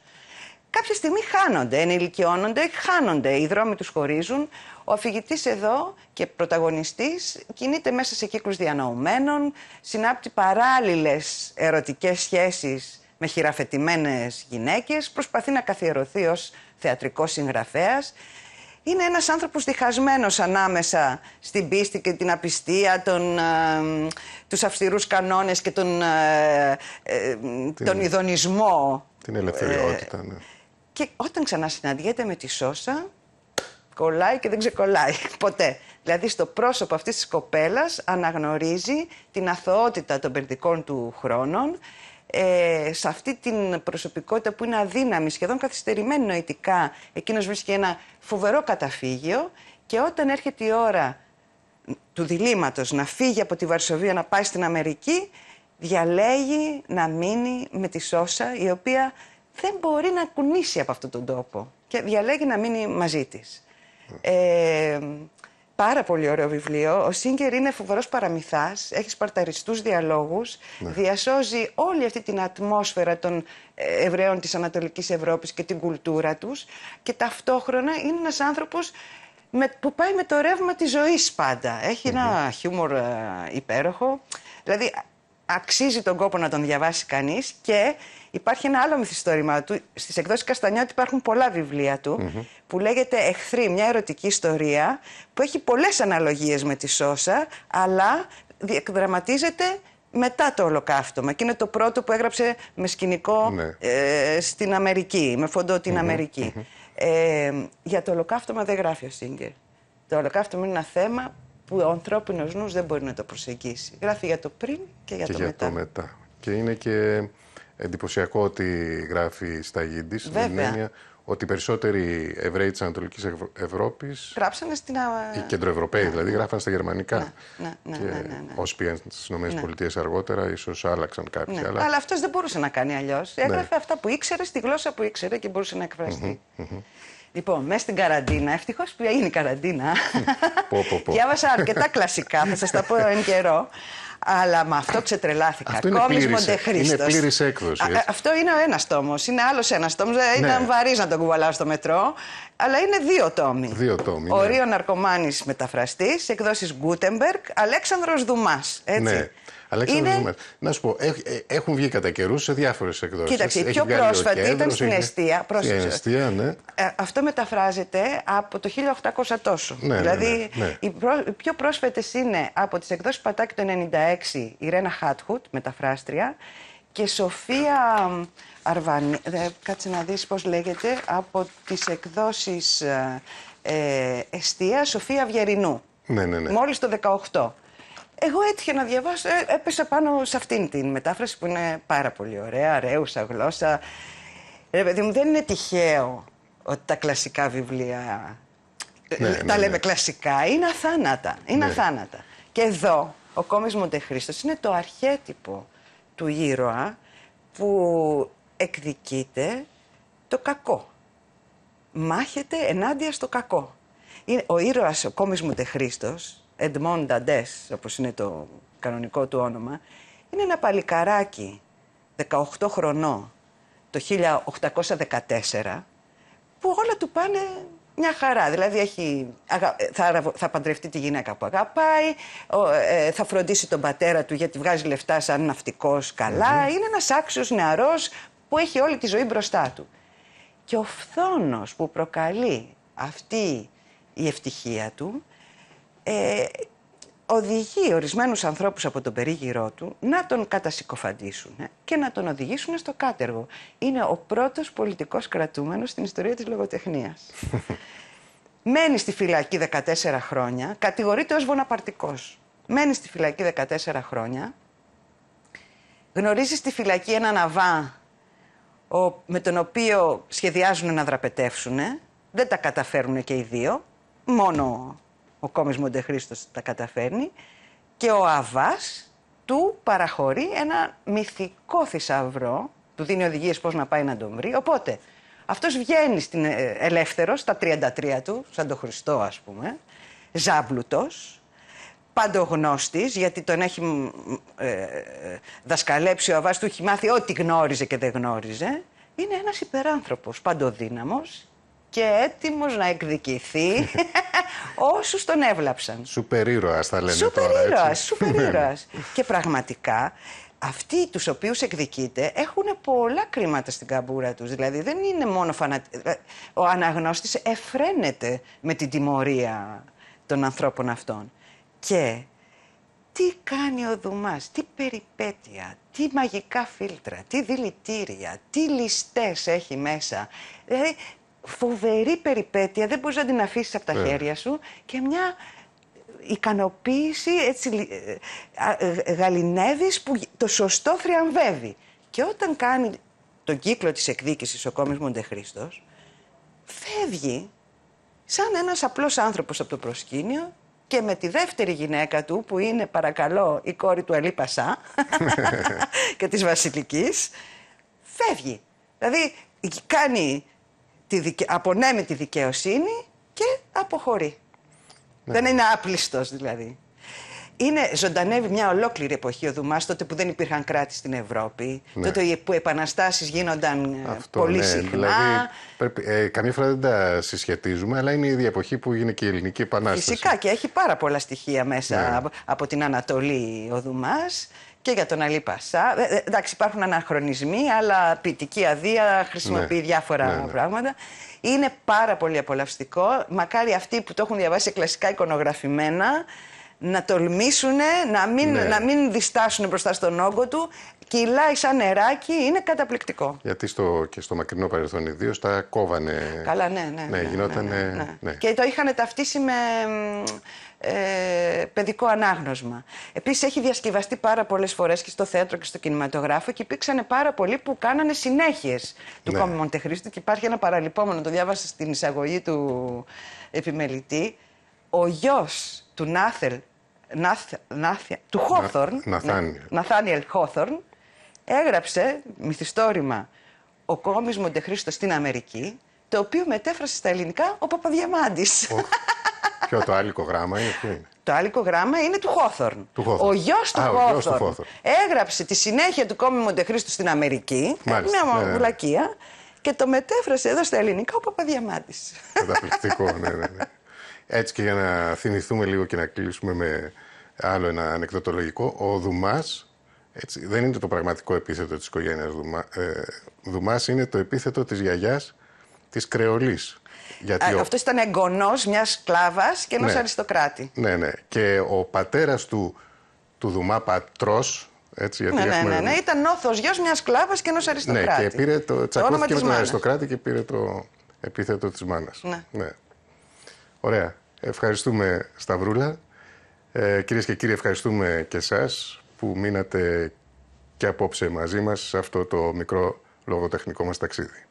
Κάποια στιγμή χάνονται, ενηλικιώνονται, χάνονται, οι δρόμοι τους χωρίζουν. Ο αφηγητής εδώ και πρωταγωνιστής κινείται μέσα σε κύκλους διανοουμένων, συνάπτει παράλληλες ερωτικές σχέσεις με χειραφέτημένε γυναίκες, προσπαθεί να καθιερωθεί ως θεατρικός συγγραφέας. Είναι ένας άνθρωπος διχασμένος ανάμεσα στην πίστη και την απιστία, τον, ε, τους αυστηρούς κανόνες και τον, ε, ε, την, τον ειδονισμό. Την ελευθεριότητα, ναι. Και όταν ξανασυναντιέται με τη Σώσα, κολλάει και δεν ξεκολλάει ποτέ. Δηλαδή στο πρόσωπο αυτής της κοπέλας αναγνωρίζει την αθωότητα των περδικών του χρόνων, ε, σε αυτή την προσωπικότητα που είναι αδύναμη, σχεδόν καθυστερημένη νοητικά, εκείνος βρίσκει ένα φοβερό καταφύγιο και όταν έρχεται η ώρα του διλήμματος να φύγει από τη Βαρσοβία να πάει στην Αμερική, διαλέγει να μείνει με τη Σόσα, η οποία δεν μπορεί να κουνήσει από αυτόν τον τόπο και διαλέγει να μείνει μαζί της. Ε, πάρα πολύ ωραίο βιβλίο. Ο Σίγκερ είναι φοβερός παραμυθάς, έχει σπαρταριστούς διαλόγους, ναι. διασώζει όλη αυτή την ατμόσφαιρα των ε, Εβραίων της Ανατολικής Ευρώπης και την κουλτούρα τους και ταυτόχρονα είναι ένας άνθρωπος με, που πάει με το ρεύμα της ζωής πάντα. ένα χιούμορ ε, υπέροχο. Δηλαδή αξίζει τον κόπο να τον διαβάσει κανείς Και υπάρχει ένα άλλο μυθιστόρημα του. στις εκδόσεις Καστανιώτη υπάρχουν πολλά βιβλία του. Που λέγεται Εχθρή, μια ερωτική ιστορία. Που έχει πολλές αναλογίες με τη Σόσα, αλλά εκδραματίζεται μετά το ολοκαύτωμα. Και είναι το πρώτο που έγραψε με σκηνικό ναι. ε, στην Αμερική, με φοντό την αμερικη Ε, για το ολοκαύτωμα δεν γράφει ο Σίγκερ. Το ολοκαύτωμα είναι ένα θέμα που ο ανθρώπινος νους δεν μπορεί να το προσεγγίσει. Γράφει για το πριν και για, και το, για μετά. το μετά. Και είναι και εντυπωσιακό ότι γράφει στα Γίντις, με έννοια ότι οι περισσότεροι Εβραίοι της Ανατολικής Ευρώπης Γράψανε στην... Οι κεντροευρωπαίοι ναι. δηλαδή, γράφανε στα γερμανικά. Ναι, ναι, ναι, ναι, ναι, ναι. Όσοι πήγαν στι ΗΠΑ αργότερα, ίσως άλλαξαν κάποιοι. Ναι. Αλλά... αλλά αυτός δεν μπορούσε να κάνει αλλιώς. Έγραφε ναι. αυτά που ήξερε, στη γλώσσα που ήξερε και μπορούσε να εκφραστεί. Λοιπόν, μέσα στην καραντίνα, ευτυχώς που έγινε η καραντίνα. Διάβασα αρκετά κλασικά, θα σας τα πω εν καιρό. Αλλά με αυτό ξετρελάθηκα. Αυτό είναι πλήρης, Είναι πλήρης έκδοση. αυτό είναι ο ένας τόμος. Είναι άλλος ένας τόμος. Ε, ναι. Ήταν βαρύς να τον κουβαλάω στο μετρό. Αλλά είναι δύο τόμοι. Δύο τόμοι. Ο ναι. Ρίο Ναρκωμάνης μεταφραστής, εκδόσεις Γκούτεμπεργκ, Αλέξανδρος Δουμάς. Ναι είναι... Να σου πω, ε, έχουν βγει κατά καιρούς σε διάφορες εκδόσεις. Κοίταξε, η πιο πρόσφατη ήταν στην Εστία. ναι. Ε, αυτό μεταφράζεται από το 1800 τόσο. Ναι, ναι, ναι, δηλαδή, ναι, Οι, πιο πρόσφατες είναι από τις εκδόσεις Πατάκη το 96 η Ρένα Χάτχουτ, μεταφράστρια, και Σοφία Αρβανή. Κάτσε να δεις πώς λέγεται. Από τις εκδόσεις ε, ε, Εστία, Σοφία Βιερινού. Ναι, ναι, ναι. Μόλις το 18. Εγώ έτυχε να διαβάσω, ε, έπεσα πάνω σε αυτήν την μετάφραση που είναι πάρα πολύ ωραία, αρέουσα γλώσσα. Ρε μου, δεν είναι τυχαίο ότι τα κλασικά βιβλία, ε, ναι, τα ναι, λέμε ναι. κλασικά, είναι αθάνατα. Είναι αθάνατα. Και εδώ ο Κόμις Μοντεχρίστος είναι το αρχέτυπο του ήρωα που εκδικείται το κακό. Μάχεται ενάντια στο κακό. Ο ήρωας, ο Κόμις Μοντεχρίστος Edmond Dantès, όπως είναι το κανονικό του όνομα, είναι ένα παλικαράκι 18 χρονών το 1814 που όλα του πάνε μια χαρά. Δηλαδή έχει, ε, θα, θα παντρευτεί τη γυναίκα που αγαπάει, ε, ε, θα φροντίσει τον πατέρα του γιατί βγάζει λεφτά σαν ναυτικός Είναι ένας άξιος νεαρός που έχει όλη τη ζωή μπροστά του. Και ο φθόνος που προκαλεί αυτή η ευτυχία του ε, οδηγεί ορισμένους ανθρώπους από τον περίγυρό του να τον κατασυκοφαντήσουν και να τον οδηγήσουν στο κάτεργο. Είναι ο πρώτος πολιτικός κρατούμενος στην ιστορία της λογοτεχνίας. Μένει στη φυλακή 14 χρόνια, κατηγορείται ως βοναπαρτικός. Μένει στη φυλακή 14 χρόνια, γνωρίζει στη φυλακή έναν αβά ο, με τον οποίο σχεδιάζουν να δραπετεύσουν. Δεν τα καταφέρουν και οι δύο. Μόνο ο Κόμις Μοντεχρίστος τα καταφέρνει και ο Αβάς του παραχωρεί ένα μυθικό θησαυρό, του δίνει οδηγίες πώς να πάει να τον βρει, οπότε αυτός βγαίνει στην, ε, ελεύθερος στα 33 του, σαν τον Χριστό ας πούμε, ζάμπλουτος, παντογνώστης, γιατί τον έχει ε, δασκαλέψει ο Αβάς, του έχει μάθει ό,τι γνώριζε και δεν γνώριζε, είναι ένας υπεράνθρωπος, παντοδύναμος, και έτοιμος να εκδικηθεί όσους τον έβλαψαν. Σούπερ ήρωας τα λένε σούπερ τώρα. Ήρωας, σούπερ ναι, ναι. ήρωας. και πραγματικά αυτοί τους οποίους εκδικείται έχουν πολλά κρίματα στην καμπούρα τους. Δηλαδή δεν είναι μόνο φανατικοί. Ε, ο αναγνώστης εφραίνεται με την τιμωρία των ανθρώπων αυτών. Και τι κάνει ο Δουμάς, τι περιπέτεια, τι μαγικά φίλτρα, τι δηλητήρια, τι ληστές έχει μέσα. Δηλαδή φοβερή περιπέτεια, δεν μπορείς να την αφήσεις από τα ε. χέρια σου και μια ικανοποίηση, έτσι, ε, ε, γαλινεύεις που το σωστό θριαμβεύει. Και όταν κάνει τον κύκλο της εκδίκησης ο Κόμις Μοντεχρίστος φεύγει σαν ένας απλός άνθρωπος από το προσκήνιο και με τη δεύτερη γυναίκα του, που είναι παρακαλώ η κόρη του Αλή Πασά και της Βασιλικής, φεύγει. Δηλαδή κάνει τη απονέμει τη δικαιοσύνη και αποχωρεί. Ναι. Δεν είναι άπλιστος δηλαδή. Είναι, ζωντανεύει μια ολόκληρη εποχή ο Δουμάς, τότε που δεν υπήρχαν κράτη στην Ευρώπη, ναι. τότε που επαναστάσεις γίνονταν ε, πολύ ναι, συχνά. Δηλαδή, ε, καμία φορά δεν τα συσχετίζουμε, αλλά είναι η ίδια εποχή που γίνεται και η Ελληνική Επανάσταση. Φυσικά και έχει πάρα πολλά στοιχεία μέσα από, από την Ανατολή ο Δουμάς για τον Αλή Πασά. Ε, ε, εντάξει, υπάρχουν αναχρονισμοί, αλλά ποιητική αδεία χρησιμοποιεί ναι. διάφορα ναι, ναι, πράγματα. Είναι πάρα πολύ απολαυστικό. Μακάρι αυτοί που το έχουν διαβάσει κλασικά εικονογραφημένα να τολμήσουν, να μην, ναι. μην διστάσουν μπροστά στον όγκο του. Κυλάει σαν νεράκι, είναι καταπληκτικό. Γιατί στο, και στο μακρινό παρελθόν ιδίως τα κόβανε. Καλά, ναι, ναι. ναι, ναι και το είχαν ταυτίσει με ε, παιδικό ανάγνωσμα. Επίσης έχει διασκευαστεί πάρα πολλές φορές και στο θέατρο και στο κινηματογράφο και υπήρξαν πάρα πολλοί που κάνανε συνέχειες του ναι. κόμμα Μοντεχρήστου. Και υπάρχει ένα παραλυπόμενο, το διάβασα στην εισαγωγή του επιμελητή. Ο γιος του Νάθελ του Χόθορν, Ναθάνιελ Χόθορν, έγραψε μυθιστόρημα «Ο κόμις Μοντεχρήστος στην Αμερική», το οποίο μετέφρασε στα ελληνικά ο κομις μοντεχριστος στην αμερικη το οποιο μετεφρασε στα ελληνικα ο παπαδιαμαντης Ποιο το άλικο γράμμα είναι, ποιο είναι. Το άλικο γράμμα είναι του Χόθορν. Ο γιος του, Χόθορν έγραψε τη συνέχεια του κόμι Μοντεχρίστου στην Αμερική. Μάλιστα, μια ναι, ναι. Και το μετέφρασε εδώ στα ελληνικά ο Παπαδιαμάντης. Καταπληκτικό, ναι, ναι. ναι. Έτσι και για να θυμηθούμε λίγο και να κλείσουμε με άλλο ένα ανεκδοτολογικό, ο Δουμάς έτσι, δεν είναι το πραγματικό επίθετο της οικογένειας Δουμά, ε, Δουμάς, είναι το επίθετο της γιαγιάς της Κρεολής. Γιατί ε, ο... Αυτός ήταν εγγονός μιας σκλάβας και ενός ναι. αριστοκράτη. Ναι, ναι. Και ο πατέρας του, του Δουμά Πατρός, έτσι, γιατί ναι, ναι έχουμε... ναι, ναι, ήταν νόθος, γιος μιας σκλάβας και ενός αριστοκράτη. Ναι, και πήρε το, τσακώθηκε το με αριστοκράτη και πήρε το επίθετο της μάνας. Ναι. ναι. Ωραία. Ευχαριστούμε Σταυρούλα. Ε, κυρίες και κύριοι, ευχαριστούμε και εσάς που μείνατε και απόψε μαζί μας σε αυτό το μικρό λογοτεχνικό μας ταξίδι.